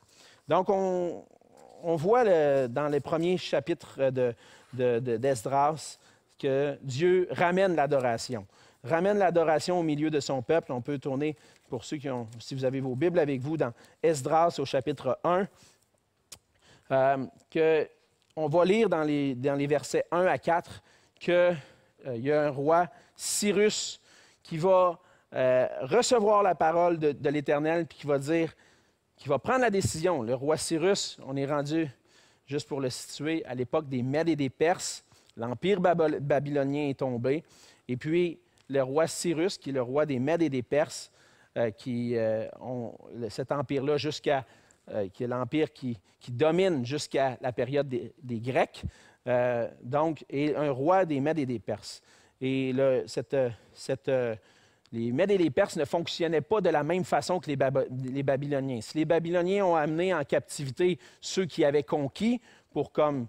Donc, on, voit dans les premiers chapitres de, d'Esdras que Dieu ramène l'adoration. Ramène l'adoration au milieu de son peuple. On peut tourner, pour ceux qui ont, si vous avez vos Bibles avec vous, dans Esdras au chapitre 1, euh, que on va lire dans les versets 1 à 4 que euh, il y a un roi, Cyrus, qui va euh, recevoir la parole de, l'Éternel, puis qui va dire, qui va prendre la décision. Le roi Cyrus, on est rendu, juste pour le situer, à l'époque des Mèdes et des Perses. L'Empire babylonien est tombé. Et puis, le roi Cyrus, qui est le roi des Mèdes et des Perses, euh, qui ont cet empire-là jusqu'à, qui est l'empire qui, domine jusqu'à la période des Grecs, euh, donc, et un roi des Mèdes et des Perses. Et le, cette, cette, euh, les Mèdes et les Perses ne fonctionnaient pas de la même façon que les, les Babyloniens. Si les Babyloniens ont amené en captivité ceux qui avaient conquis pour comme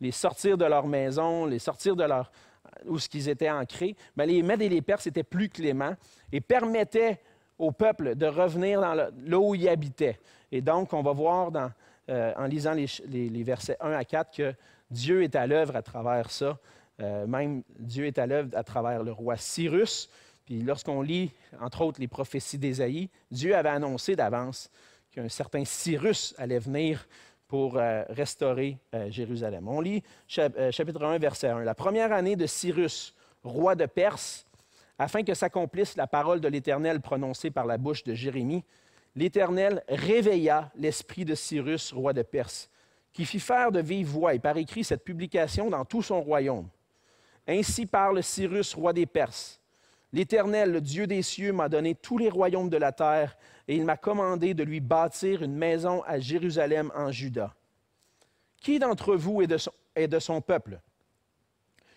les sortir de leur maison, les sortir de leur où ce qu'ils étaient ancrés, mais ben, les Mèdes et les Perses étaient plus cléments et permettaient au peuple de revenir dans là où ils habitaient. Et donc, on va voir dans, euh, en lisant les, les, versets 1 à 4 que Dieu est à l'œuvre à travers ça. Euh, même Dieu est à l'œuvre à travers le roi Cyrus. Puis lorsqu'on lit, entre autres, les prophéties d'Ésaïe, Dieu avait annoncé d'avance qu'un certain Cyrus allait venir pour euh, restaurer euh, Jérusalem. On lit chapitre 1, verset 1. La première année de Cyrus, roi de Perse, afin que s'accomplisse la parole de l'Éternel prononcée par la bouche de Jérémie, l'Éternel réveilla l'esprit de Cyrus, roi de Perse, qui fit faire de vive voix et par écrit cette publication dans tout son royaume. Ainsi parle Cyrus, roi des Perses. L'Éternel, le Dieu des cieux, m'a donné tous les royaumes de la terre, et il m'a commandé de lui bâtir une maison à Jérusalem en Juda. Qui d'entre vous est de, son, de son peuple?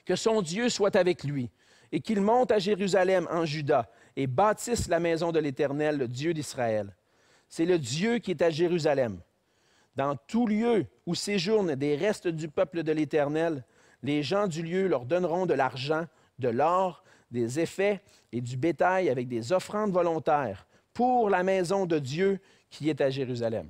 Que son Dieu soit avec lui, et qu'il monte à Jérusalem en Juda, et bâtisse la maison de l'Éternel, le Dieu d'Israël. C'est le Dieu qui est à Jérusalem. Dans tout lieu où séjournent des restes du peuple de l'Éternel, les gens du lieu leur donneront de l'argent, de l'or, des effets et du bétail avec des offrandes volontaires pour la maison de Dieu qui est à Jérusalem.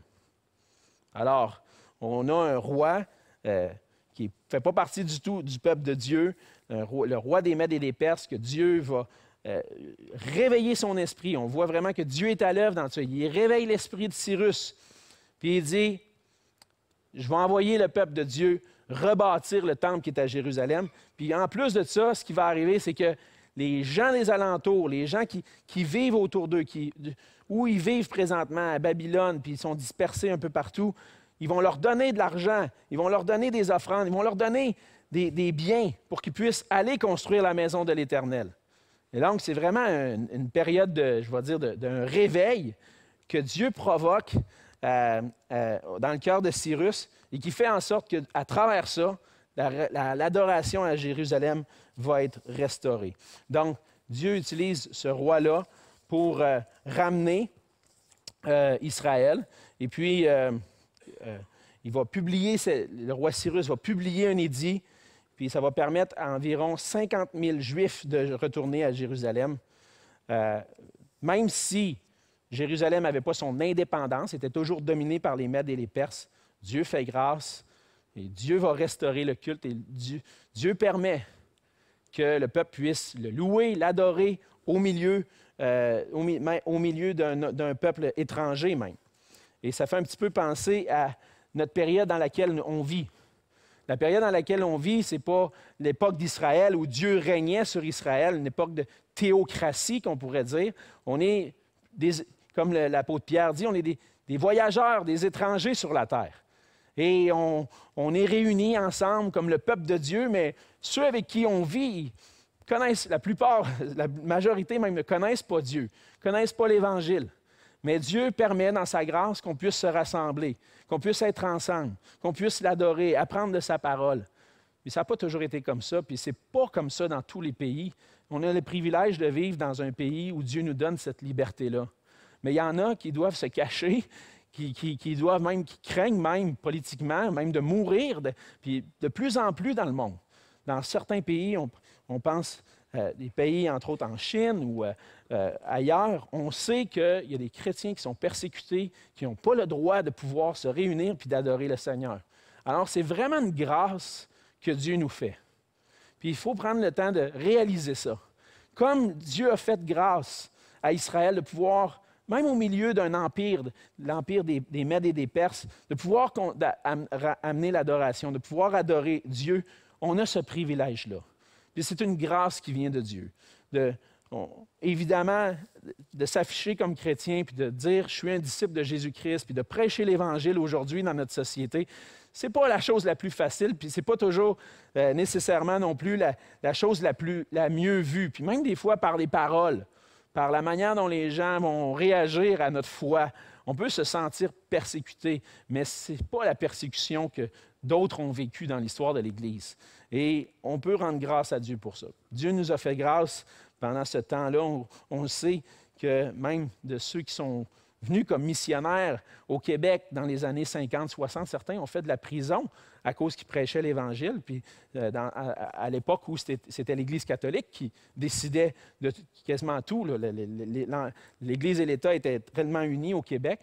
Alors, on a un roi euh, qui ne fait pas partie du tout du peuple de Dieu, le roi des Mèdes et des Perses, que Dieu va euh, réveiller son esprit. On voit vraiment que Dieu est à l'œuvre dans ça. Il réveille l'esprit de Cyrus. Puis il dit, je vais envoyer le peuple de Dieu rebâtir le temple qui est à Jérusalem. Puis en plus de ça, ce qui va arriver, c'est que les gens des alentours, les gens qui, vivent autour d'eux, où ils vivent présentement à Babylone, puis ils sont dispersés un peu partout, ils vont leur donner de l'argent, ils vont leur donner des offrandes, ils vont leur donner des, biens pour qu'ils puissent aller construire la maison de l'Éternel. Et donc, c'est vraiment une, période, je vais dire, d'un réveil que Dieu provoque euh, euh, dans le cœur de Cyrus et qui fait en sorte qu'à travers ça, l'adoration à Jérusalem va être restaurée. Donc, Dieu utilise ce roi-là pour euh, ramener Israël. Et puis, il va publier, le roi Cyrus va publier un édit, puis ça va permettre à environ 50 000 Juifs de retourner à Jérusalem. même si Jérusalem n'avait pas son indépendance, était toujours dominée par les Mèdes et les Perses. Dieu fait grâce et Dieu va restaurer le culte et Dieu, permet que le peuple puisse le louer, l'adorer au milieu, euh, au, milieu d'un peuple étranger même. Et ça fait un petit peu penser à notre période dans laquelle on vit. La période dans laquelle on vit, c'est n'est pas l'époque d'Israël où Dieu régnait sur Israël, une époque de théocratie qu'on pourrait dire. On est comme l'apôtre Pierre dit, on est des, voyageurs, des étrangers sur la terre. Et on, est réunis ensemble comme le peuple de Dieu, mais ceux avec qui on vit connaissent, la plupart, la majorité même, ne connaissent pas Dieu, ne connaissent pas l'Évangile. Mais Dieu permet dans sa grâce qu'on puisse se rassembler, qu'on puisse être ensemble, qu'on puisse l'adorer, apprendre de sa parole. Mais ça n'a pas toujours été comme ça, puis c'est pas comme ça dans tous les pays. On a le privilège de vivre dans un pays où Dieu nous donne cette liberté-là mais il y en a qui doivent se cacher, qui, doivent même, qui craignent même politiquement, même de mourir, de, puis de plus en plus dans le monde. Dans certains pays, on, pense euh, des pays, entre autres en Chine ou euh, euh, ailleurs, on sait qu'il y a des chrétiens qui sont persécutés, qui n'ont pas le droit de pouvoir se réunir puis d'adorer le Seigneur. Alors, c'est vraiment une grâce que Dieu nous fait. Puis il faut prendre le temps de réaliser ça. Comme Dieu a fait grâce à Israël de pouvoir même au milieu d'un empire, l'empire des, des, et des Perses, de pouvoir amener l'adoration, de pouvoir adorer Dieu, on a ce privilège-là. Et c'est une grâce qui vient de Dieu. De, évidemment, de s'afficher comme chrétien, puis de dire je suis un disciple de Jésus-Christ, puis de prêcher l'Évangile aujourd'hui dans notre société, c'est pas la chose la plus facile, puis c'est pas toujours euh, nécessairement non plus la, chose la, plus, la mieux vue, puis même des fois par les paroles par la manière dont les gens vont réagir à notre foi. On peut se sentir persécuté, mais ce n'est pas la persécution que d'autres ont vécue dans l'histoire de l'Église. Et on peut rendre grâce à Dieu pour ça. Dieu nous a fait grâce pendant ce temps-là. On, on sait que même de ceux qui sont venus comme missionnaires au Québec dans les années 50, 60. Certains ont fait de la prison à cause qu'ils prêchaient l'Évangile. Puis euh, dans, à, à l'époque où c'était l'Église catholique qui décidait de quasiment tout, l'Église et l'État étaient tellement unis au Québec.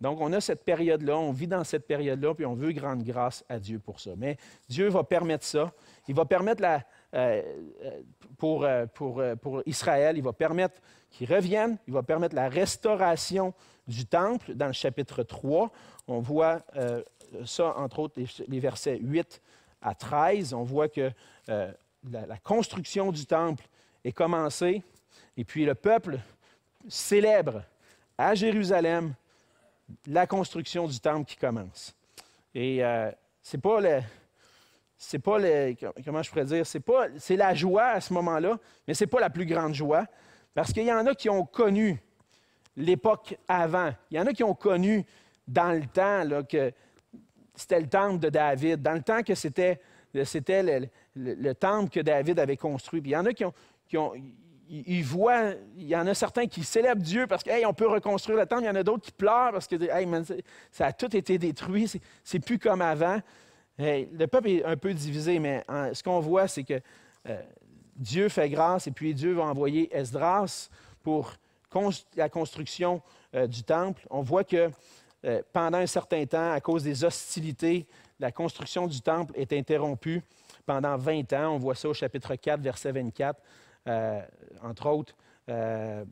Donc, on a cette période-là, on vit dans cette période-là, puis on veut grande grâce à Dieu pour ça. Mais Dieu va permettre ça. Il va permettre la, euh, euh, pour, euh, pour, pour Israël. Il va permettre qu'ils reviennent, il va permettre la restauration du temple dans le chapitre 3. On voit ça, entre autres, les, versets 8 à 13. On voit que la, construction du temple est commencée et puis le peuple célèbre à Jérusalem la construction du temple qui commence. Et c'est pas le, c'est pas comment je pourrais dire, c'est pas, c'est la joie à ce moment-là, mais c'est pas la plus grande joie, parce qu'il y en a qui ont connu l'époque avant. Il y en a qui ont connu dans le temps que c'était le temple de David, dans le temps que c'était, le, temple que David avait construit. Puis il y en a qui ont, ils voient, il y en a certains qui célèbrent Dieu parce qu'on peut reconstruire le temple, il y en a d'autres qui pleurent parce que ça a tout été détruit, c'est plus comme avant le peuple est un peu divisé, mais hein, ce qu'on voit, c'est que euh, Dieu fait grâce et puis Dieu va envoyer Esdras pour la construction euh, du temple. On voit que euh, pendant un certain temps, à cause des hostilités, la construction du temple est interrompue pendant 20 ans. On voit ça au chapitre 4, verset 24, entre autres. Le,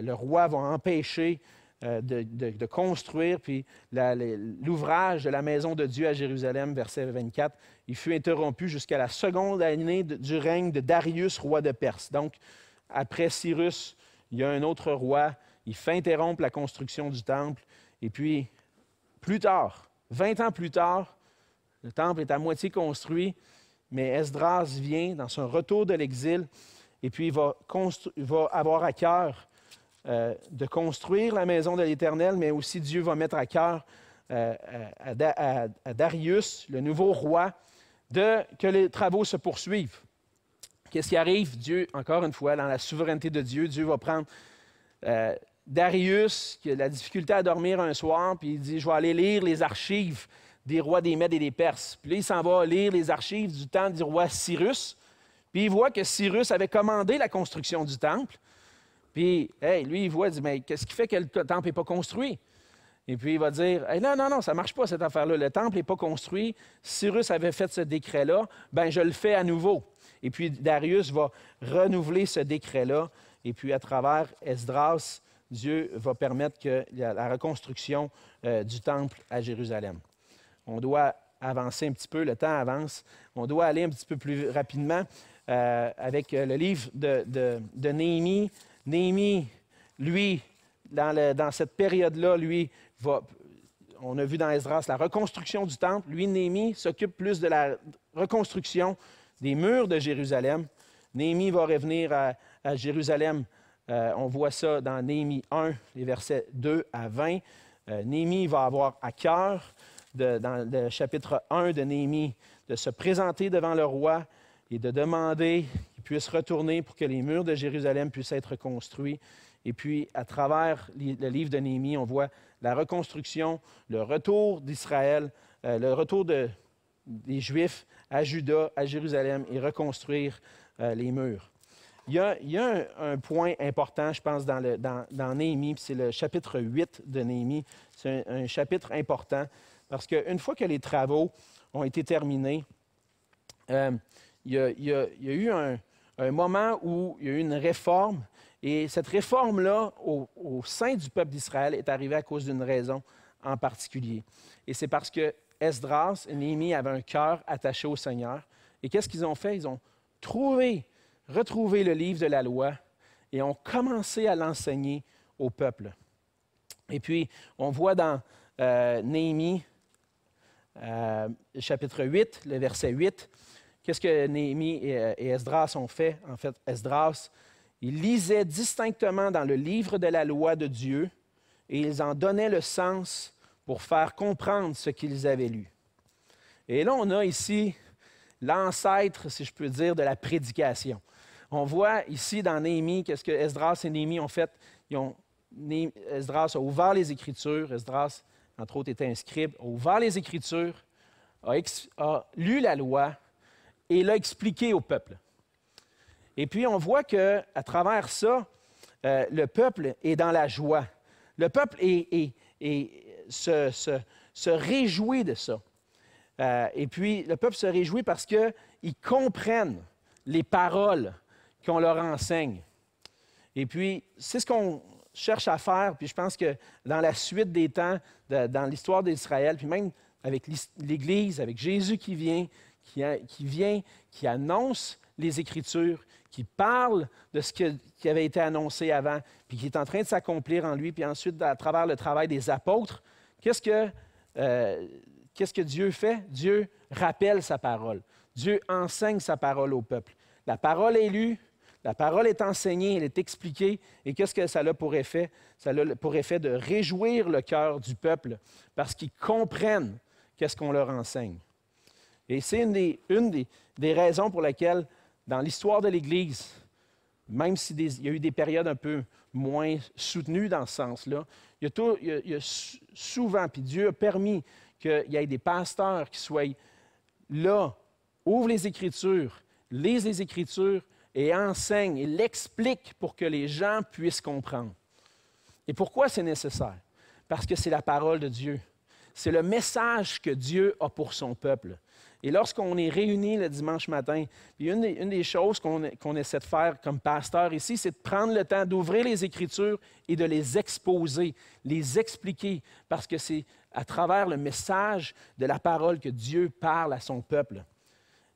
le, roi va empêcher euh, de, construire, puis l'ouvrage de la maison de Dieu à Jérusalem, verset 24, il fut interrompu jusqu'à la seconde année du règne de Darius, roi de Perse. Donc, après Cyrus, il y a un autre roi, il fait interrompre la construction du temple, et puis, plus tard, 20 ans plus tard, le temple est à moitié construit, mais Esdras vient dans son retour de l'exil, et puis il va, va avoir à cœur euh, de construire la maison de l'Éternel, mais aussi Dieu va mettre à cœur euh, à, Darius, le nouveau roi, de, que les travaux se poursuivent. Qu'est-ce qui arrive? Dieu, encore une fois, dans la souveraineté de Dieu, Dieu va prendre euh, Darius, qui a la difficulté à dormir un soir, puis il dit, je vais aller lire les archives des rois des Mèdes et des Perses. Puis là, il s'en va lire les archives du temps du roi Cyrus, puis il voit que Cyrus avait commandé la construction du temple, puis, lui, il voit, il dit, mais qu'est-ce qui fait que le temple n'est pas construit? Et puis, il va dire, non, non, non, ça ne marche pas, cette affaire-là. Le temple n'est pas construit. Cyrus avait fait ce décret-là. Ben, je le fais à nouveau. Et puis, Darius va renouveler ce décret-là. Et puis, à travers Esdras, Dieu va permettre que la reconstruction euh, du temple à Jérusalem. On doit avancer un petit peu, le temps avance. On doit aller un petit peu plus rapidement euh, avec euh, le livre de Néhémie. Néhémie, lui, dans, cette période-là, lui, on a vu dans Esdras la reconstruction du temple. Lui, Néhémie, s'occupe plus de la reconstruction des murs de Jérusalem. Néhémie va revenir à, Jérusalem. Euh, on voit ça dans Néhémie 1, les versets 2 à 20. Euh, Néhémie va avoir à cœur, dans le chapitre 1 de Néhémie, de se présenter devant le roi et de demander puisse retourner pour que les murs de Jérusalem puissent être construits. Et puis, à travers le livre de Néhémie, on voit la reconstruction, le retour d'Israël, euh, le retour des Juifs à Juda, à Jérusalem et reconstruire euh, les murs. Il y a, il y a un, point important, je pense, dans, le, dans, dans Néhémie, c'est le chapitre 8 de Néhémie. C'est un, chapitre important parce qu'une fois que les travaux ont été terminés, euh, il, y a, il y a eu un, un moment où il y a eu une réforme. Et cette réforme-là, au, sein du peuple d'Israël, est arrivée à cause d'une raison en particulier. Et c'est parce que Esdras et Néhémie avaient un cœur attaché au Seigneur. Et qu'est-ce qu'ils ont fait? Ils ont trouvé, retrouvé le livre de la loi et ont commencé à l'enseigner au peuple. Et puis, on voit dans euh, Néhémie, euh, chapitre 8, le verset 8, Qu'est-ce que Néhémie euh, et, Esdras ont fait? En fait, Esdras, ils lisaient distinctement dans le livre de la loi de Dieu et ils en donnaient le sens pour faire comprendre ce qu'ils avaient lu. Et là, on a ici l'ancêtre, si je peux dire, de la prédication. On voit ici dans Néhémie qu'est-ce que Esdras et Néhémie ont fait. Ils ont, Esdras a ouvert les Écritures. Esdras, entre autres, était un scribe, a ouvert les Écritures, a lu la loi et il expliqué au peuple. Et puis on voit que à travers ça, euh, le peuple est dans la joie. Le peuple est, se, réjouit de ça. Euh, et puis le peuple se réjouit parce qu'ils comprennent les paroles qu'on leur enseigne. Et puis c'est ce qu'on cherche à faire. Puis je pense que dans la suite des temps, dans l'histoire d'Israël, puis même avec l'Église, avec Jésus qui vient, qui, vient, qui annonce les Écritures, qui parle de ce qui avait été annoncé avant, puis qui est en train de s'accomplir en lui, puis ensuite, à travers le travail des apôtres, qu'est-ce que, euh, qu'est-ce que Dieu fait? Dieu rappelle sa parole. Dieu enseigne sa parole au peuple. La parole est lue, la parole est enseignée, elle est expliquée. Et qu'est-ce que ça a pour effet? Ça a pour effet de réjouir le cœur du peuple parce qu'ils comprennent qu'est-ce qu'on leur enseigne. Et c'est une, des, des, raisons pour lesquelles, dans l'histoire de l'Église, même s'il y a eu des périodes un peu moins soutenues dans ce sens-là, il, y a, souvent, puis Dieu a permis qu'il y ait des pasteurs qui soient là, ouvrent les Écritures, lisent les Écritures et enseignent et l'expliquent pour que les gens puissent comprendre. Et pourquoi c'est nécessaire? Parce que c'est la parole de Dieu. C'est le message que Dieu a pour son peuple. Et lorsqu'on est réunis le dimanche matin, une, des, choses qu'on, essaie de faire comme pasteur ici, c'est de prendre le temps d'ouvrir les Écritures et de les exposer, les expliquer, parce que c'est à travers le message de la parole que Dieu parle à son peuple.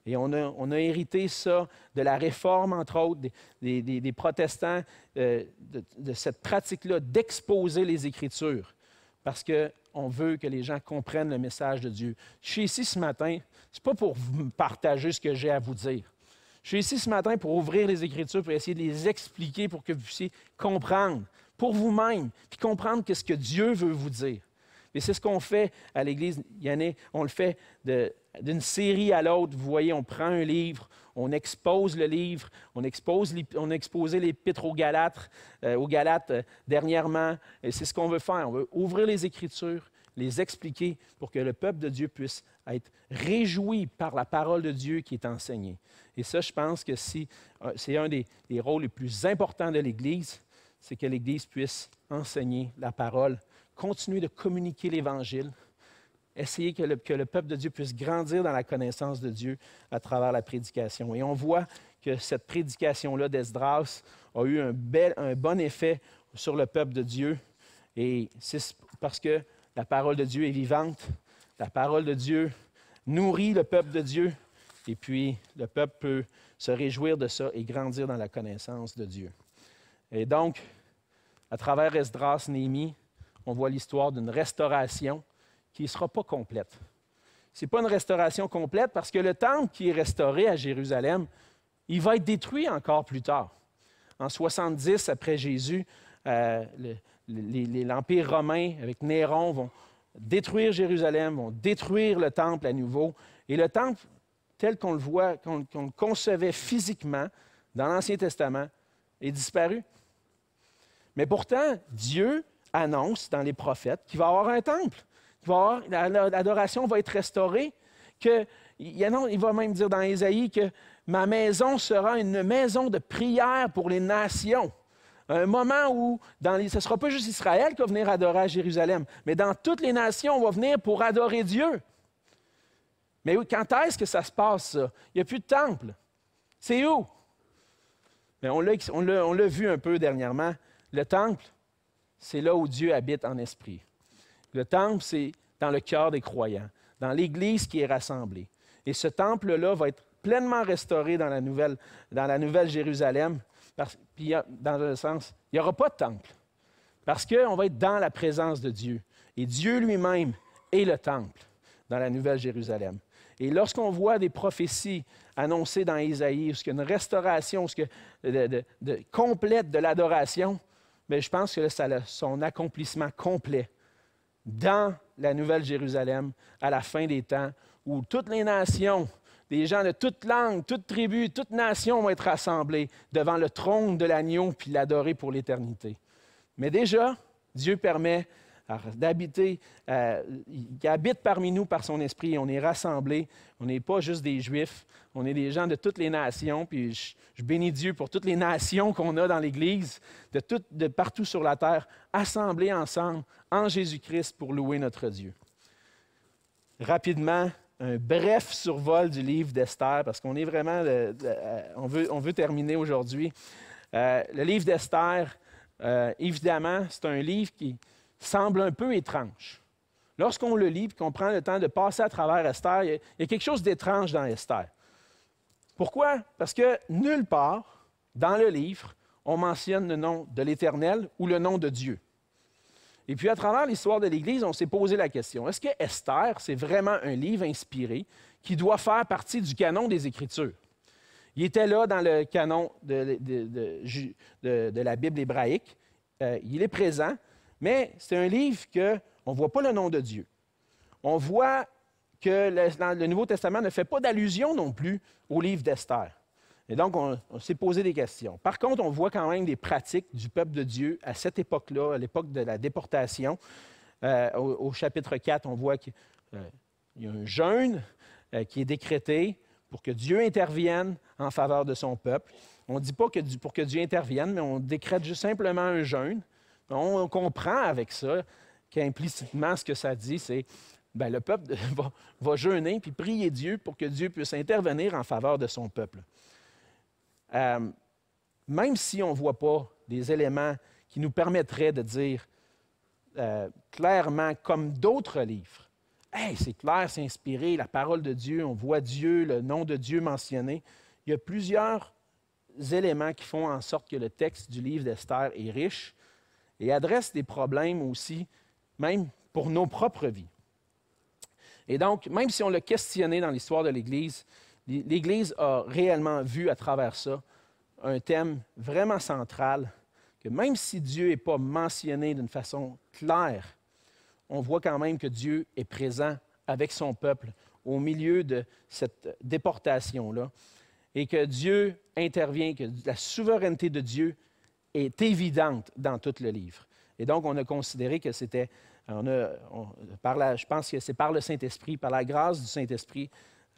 Et on a, hérité ça de la réforme, entre autres, des, protestants, euh, de, de, cette pratique-là d'exposer les Écritures. Parce que on veut que les gens comprennent le message de Dieu. Je suis ici ce matin, c'est pas pour partager ce que j'ai à vous dire. Je suis ici ce matin pour ouvrir les Écritures, pour essayer de les expliquer, pour que vous puissiez comprendre pour vous-même, puis comprendre quest ce que Dieu veut vous dire. Mais c'est ce qu'on fait à l'Église, Yannick, on le fait d'une série à l'autre. Vous voyez, on prend un livre, on expose le livre, on, expose, on a exposé l'épître aux Galates, euh, aux euh, dernièrement. Et c'est ce qu'on veut faire. On veut ouvrir les Écritures, les expliquer pour que le peuple de Dieu puisse être réjoui par la parole de Dieu qui est enseignée. Et ça, je pense que si, euh, c'est un des rôles les plus importants de l'Église, c'est que l'Église puisse enseigner la parole, continuer de communiquer l'Évangile essayer que le, peuple de Dieu puisse grandir dans la connaissance de Dieu à travers la prédication. Et on voit que cette prédication-là d'Esdras a eu un, bel, un bon effet sur le peuple de Dieu. Et c'est parce que la parole de Dieu est vivante, la parole de Dieu nourrit le peuple de Dieu, et puis le peuple peut se réjouir de ça et grandir dans la connaissance de Dieu. Et donc, à travers Esdras, Néhémie, on voit l'histoire d'une restauration qui ne sera pas complète. Ce n'est pas une restauration complète parce que le temple qui est restauré à Jérusalem, il va être détruit encore plus tard. En 70 après Jésus, euh, l'Empire romain avec Néron vont détruire Jérusalem, vont détruire le temple à nouveau. Et le temple, tel qu'on le voit, qu'on le concevait physiquement dans l'Ancien Testament, est disparu. Mais pourtant, Dieu annonce dans les prophètes qu'il va avoir un temple l'adoration va être restaurée, que, il va même dire dans Ésaïe que ma maison sera une maison de prière pour les nations. Un moment où dans ce ne sera pas juste Israël qui va venir adorer à Jérusalem, mais dans toutes les nations, on va venir pour adorer Dieu. Mais quand est-ce que ça se passe, Il n'y a plus de temple. C'est où? Mais on l'a vu un peu dernièrement. Le temple, c'est là où Dieu habite en esprit. Le temple, c'est dans le cœur des croyants, dans l'Église qui est rassemblée. Et ce temple-là va être pleinement restauré dans la nouvelle, dans la nouvelle Jérusalem. puis euh, dans le sens, il n'y aura pas de temple. Parce qu'on va être dans la présence de Dieu. Et Dieu lui-même est le temple dans la Nouvelle Jérusalem. Et lorsqu'on voit des prophéties annoncées dans Isaïe, ce une restauration ce de, de, complète de l'adoration, je pense que là, son accomplissement complet dans la Nouvelle Jérusalem à la fin des temps, où toutes les nations, des gens de toute langue, toute tribu, toute nation vont être rassemblés devant le trône de l'agneau puis l'adorer pour l'éternité. Mais déjà, Dieu permet d'habiter, qui euh, habite parmi nous par son esprit. On est rassemblés. On n'est pas juste des Juifs. On est des gens de toutes les nations. Puis je, bénis Dieu pour toutes les nations qu'on a dans l'Église, de, de partout sur la terre, assemblés ensemble en Jésus-Christ pour louer notre Dieu. Rapidement, un bref survol du livre d'Esther, parce qu'on est vraiment, euh, on, veut, on veut terminer aujourd'hui. Euh, le livre d'Esther, évidemment, c'est un livre qui, semble un peu étrange. Lorsqu'on le lit et qu'on prend le temps de passer à travers Esther, il y a quelque chose d'étrange dans Esther. Pourquoi? Parce que nulle part dans le livre, on mentionne le nom de l'Éternel ou le nom de Dieu. Et puis, à travers l'histoire de l'Église, on s'est posé la question, est-ce que Esther, c'est vraiment un livre inspiré qui doit faire partie du canon des Écritures? Il était là dans le canon de, la Bible hébraïque, euh, il est présent, mais c'est un livre qu'on ne voit pas le nom de Dieu. On voit que le, Nouveau Testament ne fait pas d'allusion non plus au livre d'Esther. Et donc, on, s'est posé des questions. Par contre, on voit quand même des pratiques du peuple de Dieu à cette époque-là, à l'époque de la déportation. Euh, au, chapitre 4, on voit qu'il euh, y a un jeûne euh, qui est décrété pour que Dieu intervienne en faveur de son peuple. On ne dit pas que, pour que Dieu intervienne, mais on décrète juste simplement un jeûne. On comprend avec ça qu'implicitement, ce que ça dit, c'est ben, le peuple va, jeûner puis prier Dieu pour que Dieu puisse intervenir en faveur de son peuple. Euh, même si on ne voit pas des éléments qui nous permettraient de dire euh, clairement, comme d'autres livres, Hey, c'est clair, c'est inspiré, la parole de Dieu, on voit Dieu, le nom de Dieu mentionné. Il y a plusieurs éléments qui font en sorte que le texte du livre d'Esther est riche et adresse des problèmes aussi, même pour nos propres vies. Et donc, même si on l'a questionné dans l'histoire de l'Église, l'Église a réellement vu à travers ça un thème vraiment central, que même si Dieu n'est pas mentionné d'une façon claire, on voit quand même que Dieu est présent avec son peuple au milieu de cette déportation-là, et que Dieu intervient, que la souveraineté de Dieu est évidente dans tout le livre. Et donc, on a considéré que c'était, on a, par je pense que c'est par le Saint-Esprit, par la grâce du Saint-Esprit,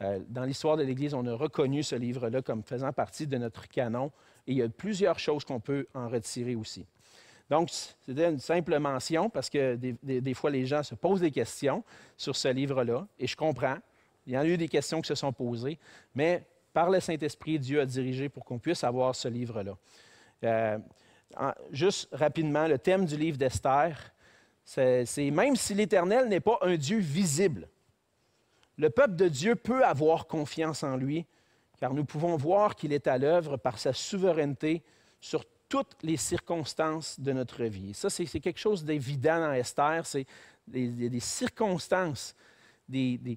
euh, dans l'histoire de l'Église, on a reconnu ce livre-là comme faisant partie de notre canon. Et il y a plusieurs choses qu'on peut en retirer aussi. Donc, c'était une simple mention parce que des, des, fois, les gens se posent des questions sur ce livre-là, et je comprends. Il y en a eu des questions qui se sont posées, mais par le Saint-Esprit, Dieu a dirigé pour qu'on puisse avoir ce livre-là. Euh, juste rapidement, le thème du livre d'Esther, c'est même si l'Éternel n'est pas un Dieu visible, le peuple de Dieu peut avoir confiance en lui, car nous pouvons voir qu'il est à l'œuvre par sa souveraineté sur toutes les circonstances de notre vie. Ça, c'est quelque chose d'évident dans Esther, c'est des, des, circonstances, des,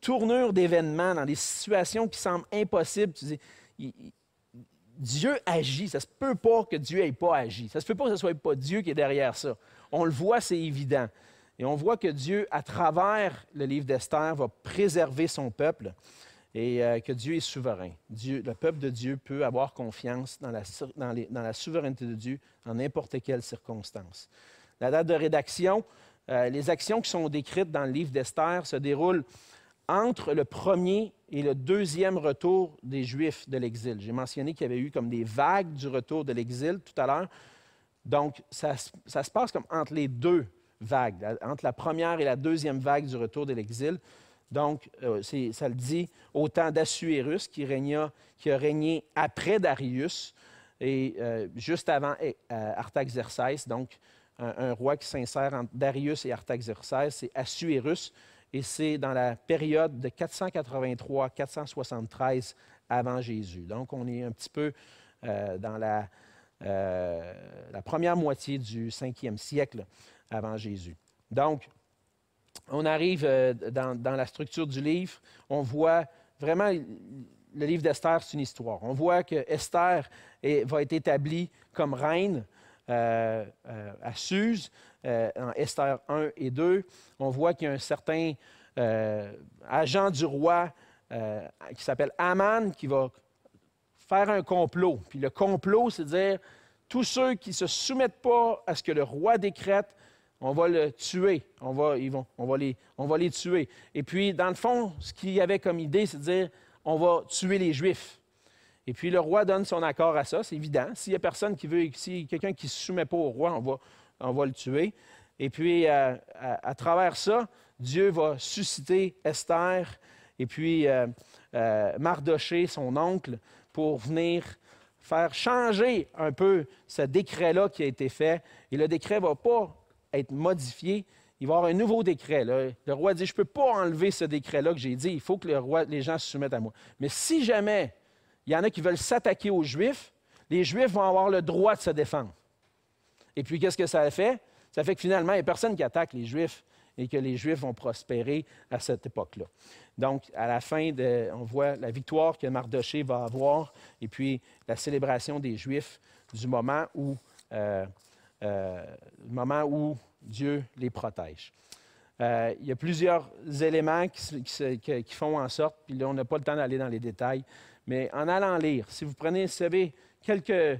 tournures d'événements, dans des situations qui semblent impossibles. Tu dis, Dieu agit. Ça se peut pas que Dieu n'ait pas agi. Ça se peut pas que ce soit pas Dieu qui est derrière ça. On le voit, c'est évident. Et on voit que Dieu, à travers le livre d'Esther, va préserver son peuple et euh, que Dieu est souverain. Dieu, le peuple de Dieu peut avoir confiance dans la, souveraineté de Dieu en n'importe quelle circonstance. La date de rédaction, euh, les actions qui sont décrites dans le livre d'Esther se déroulent entre le premier et le deuxième retour des Juifs de l'exil. J'ai mentionné qu'il y avait eu comme des vagues du retour de l'exil tout à l'heure. Donc, ça, se passe comme entre les deux vagues, entre la première et la deuxième vague du retour de l'exil. Donc, euh, ça le dit, au temps d'Assuérus, qui, qui a régné après Darius et euh, juste avant euh, Donc, un, roi qui s'insère entre Darius et Artaxerxès, c'est Assuérus et c'est dans la période de 483-473 avant Jésus. Donc, on est un petit peu euh, dans euh, la, première moitié du 5e siècle avant Jésus. Donc, on arrive euh, dans, la structure du livre, on voit vraiment le livre d'Esther, c'est une histoire. On voit que Esther va être établie comme reine euh, euh, à Suse, euh, en Esther 1 et 2, on voit qu'il y a un certain agent du roi qui s'appelle Aman qui va faire un complot. Puis le complot, c'est dire tous ceux qui ne se soumettent pas à ce que le roi décrète, on va le tuer, on va, ils vont, on, va les, on va les tuer. Et puis, dans le fond, ce qu'il y avait comme idée, c'est dire, on va tuer les Juifs. Et puis le roi donne son accord à ça, c'est évident. S'il y a personne qui veut, quelqu'un qui ne se soumet pas au roi, on va, on va le tuer. Et puis euh, à, travers ça, Dieu va susciter Esther et puis euh, euh, Mardoché, son oncle, pour venir faire changer un peu ce décret-là qui a été fait. Et le décret ne va pas être modifié. Il va y avoir un nouveau décret. Le roi dit, je ne peux pas enlever ce décret-là que j'ai dit. Il faut que le roi, les gens se soumettent à moi. Mais si jamais il y en a qui veulent s'attaquer aux Juifs. Les Juifs vont avoir le droit de se défendre. Et puis, qu'est-ce que ça fait? Ça fait que finalement, il n'y a personne qui attaque les Juifs et que les Juifs vont prospérer à cette époque-là. Donc, à la fin, on voit la victoire que Mardoché va avoir et puis la célébration des Juifs du moment où, euh, euh, moment où Dieu les protège. Euh, il y a plusieurs éléments qui, qui, font en sorte, puis là, on n'a pas le temps d'aller dans les détails, mais en allant lire, si vous prenez, vous quelques, euh,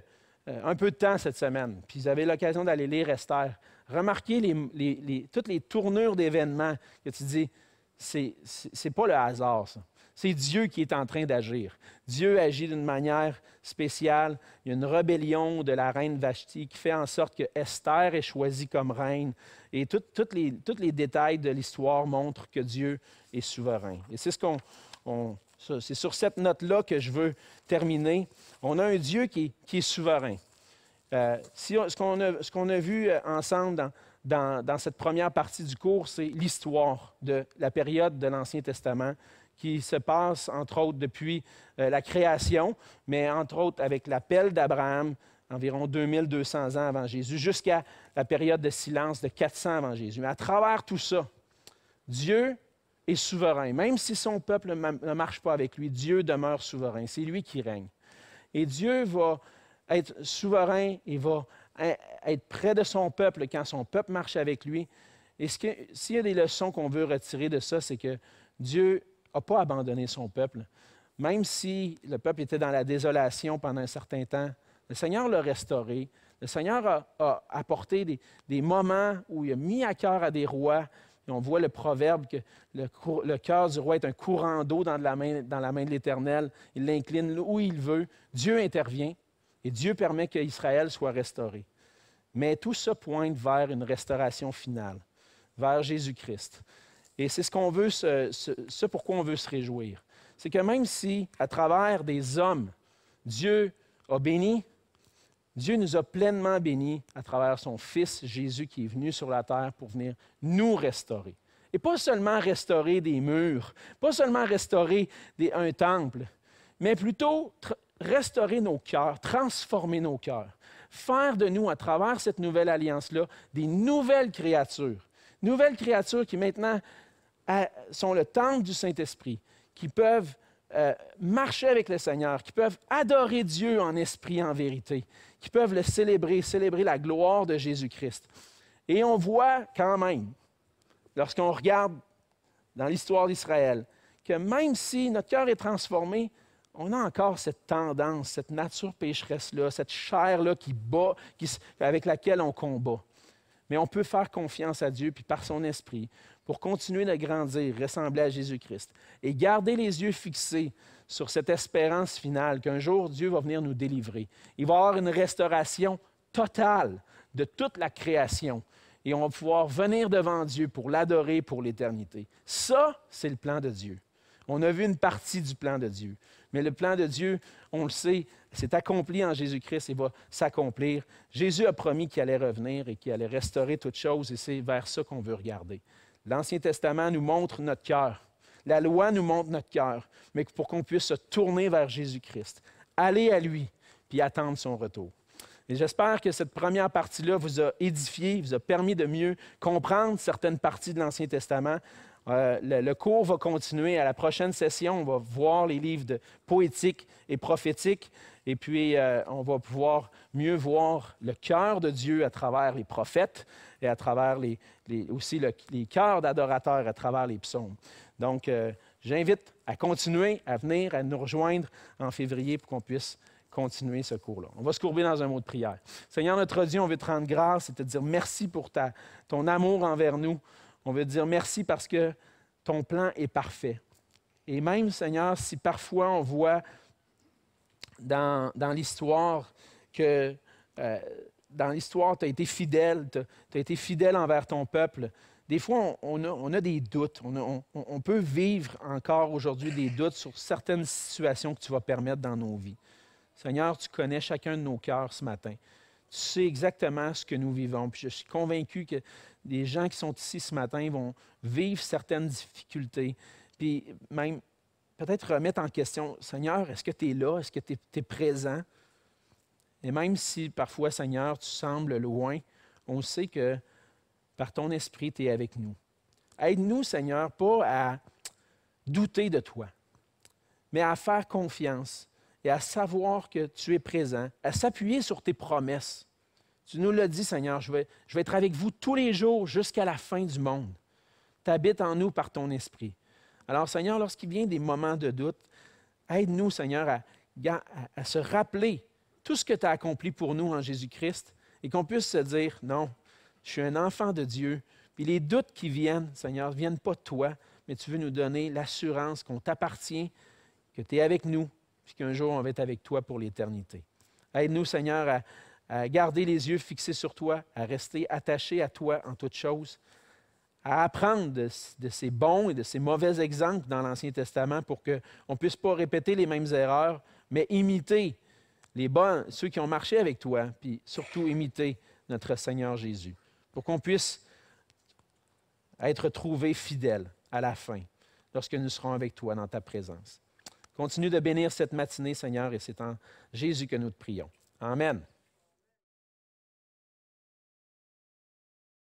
un peu de temps cette semaine, puis vous avez l'occasion d'aller lire Esther, remarquez les, toutes les tournures d'événements que tu dis, c'est n'est pas le hasard, ça. C'est Dieu qui est en train d'agir. Dieu agit d'une manière spéciale. Il y a une rébellion de la reine Vashti qui fait en sorte que Esther est choisie comme reine. Et tous les, les, détails de l'histoire montrent que Dieu est souverain. Et c'est ce qu'on c'est sur cette note-là que je veux terminer. On a un Dieu qui, est souverain. Euh, si ce qu'on a, a, vu euh, ensemble dans, cette première partie du cours, c'est l'histoire de la période de l'Ancien Testament qui se passe, entre autres, depuis euh, la création, mais entre autres avec l'appel d'Abraham, environ 2200 ans avant Jésus, jusqu'à la période de silence de 400 avant Jésus. Mais à travers tout ça, Dieu est souverain. Même si son peuple ne marche pas avec lui, Dieu demeure souverain. C'est lui qui règne. Et Dieu va être souverain et va e-, être près de son peuple quand son peuple marche avec lui. Et s'il y a des leçons qu'on veut retirer de ça, c'est que Dieu n'a pas abandonné son peuple. Même si le peuple était dans la désolation pendant un certain temps, le Seigneur l'a restauré. Le Seigneur a, apporté des, des, moments où il a mis à cœur à des rois on voit le proverbe que le, cœur du roi est un courant d'eau dans, la main, de l'Éternel. Il l'incline où il veut. Dieu intervient et Dieu permet qu'Israël soit restauré. Mais tout ça pointe vers une restauration finale, vers Jésus-Christ. Et c'est ce qu'on veut, ce pourquoi on veut se réjouir. C'est que même si, à travers des hommes, Dieu a béni, Dieu nous a pleinement bénis à travers son Fils Jésus qui est venu sur la terre pour venir nous restaurer. Et pas seulement restaurer des murs, pas seulement restaurer des, un temple, mais plutôt restaurer nos cœurs, transformer nos cœurs, faire de nous, à travers cette nouvelle alliance-là, des nouvelles créatures. Nouvelles créatures qui maintenant euh, sont le temple du Saint-Esprit, qui peuvent euh, marcher avec le Seigneur, qui peuvent adorer Dieu en esprit, en vérité, qui peuvent le célébrer, célébrer la gloire de Jésus-Christ. Et on voit quand même, lorsqu'on regarde dans l'histoire d'Israël, que même si notre cœur est transformé, on a encore cette tendance, cette nature pécheresse-là, cette chair-là qui bat, avec laquelle on combat. Mais on peut faire confiance à Dieu, puis par son esprit, pour continuer de grandir, ressembler à Jésus-Christ et garder les yeux fixés sur cette espérance finale qu'un jour Dieu va venir nous délivrer. Il va y avoir une restauration totale de toute la création et on va pouvoir venir devant Dieu pour l'adorer pour l'éternité. Ça, c'est le plan de Dieu. On a vu une partie du plan de Dieu, mais le plan de Dieu, on le sait, s'est accompli en Jésus-Christ et va s'accomplir. Jésus a promis qu'il allait revenir et qu'il allait restaurer toutes choses et c'est vers ça qu'on veut regarder. L'Ancien Testament nous montre notre cœur. La loi nous montre notre cœur, mais pour qu'on puisse se tourner vers Jésus-Christ, aller à lui, puis attendre son retour. Et j'espère que cette première partie-là vous a édifié, vous a permis de mieux comprendre certaines parties de l'Ancien Testament. Euh, le, cours va continuer à la prochaine session. On va voir les livres de poétique et prophétique. Et puis, euh, on va pouvoir mieux voir le cœur de Dieu à travers les prophètes et à travers les, aussi les cœurs d'adorateurs à travers les psaumes. Donc, euh, j'invite à continuer, à venir, à nous rejoindre en février pour qu'on puisse continuer ce cours-là. On va se courber dans un mot de prière. Seigneur notre Dieu, on veut te rendre grâce, c'est-à-dire merci pour ta, ton amour envers nous. On veut te dire merci parce que ton plan est parfait. Et même, Seigneur, si parfois on voit dans, l'histoire que euh, dans l'histoire, tu as été fidèle, tu as, été fidèle envers ton peuple. Des fois, on, a, des doutes. On, on peut vivre encore aujourd'hui des doutes sur certaines situations que tu vas permettre dans nos vies. Seigneur, tu connais chacun de nos cœurs ce matin. Tu sais exactement ce que nous vivons. Puis je suis convaincu que les gens qui sont ici ce matin vont vivre certaines difficultés. Puis même peut-être remettre en question, Seigneur, est-ce que tu es là? Est-ce que tu es, présent? Et même si parfois, Seigneur, tu sembles loin, on sait que par ton esprit, tu es avec nous. Aide-nous, Seigneur, pas à douter de toi, mais à faire confiance et à savoir que tu es présent, à s'appuyer sur tes promesses. Tu nous l'as dit, Seigneur, je vais, je vais être avec vous tous les jours jusqu'à la fin du monde. Tu habites en nous par ton esprit. Alors, Seigneur, lorsqu'il vient des moments de doute, aide-nous, Seigneur, à, se rappeler tout ce que tu as accompli pour nous en Jésus-Christ et qu'on puisse se dire, non, je suis un enfant de Dieu. Puis les doutes qui viennent, Seigneur, ne viennent pas de toi, mais tu veux nous donner l'assurance qu'on t'appartient, que tu es avec nous, puis qu'un jour on va être avec toi pour l'éternité. Aide-nous, Seigneur, à, à garder les yeux fixés sur toi, à rester attachés à toi en toutes choses à apprendre de, ces bons et de ces mauvais exemples dans l'Ancien Testament pour qu'on ne puisse pas répéter les mêmes erreurs, mais imiter les bons, ceux qui ont marché avec toi, puis surtout imiter notre Seigneur Jésus, pour qu'on puisse être trouvés fidèles à la fin, lorsque nous serons avec toi dans ta présence. Continue de bénir cette matinée, Seigneur, et c'est en Jésus que nous te prions. Amen.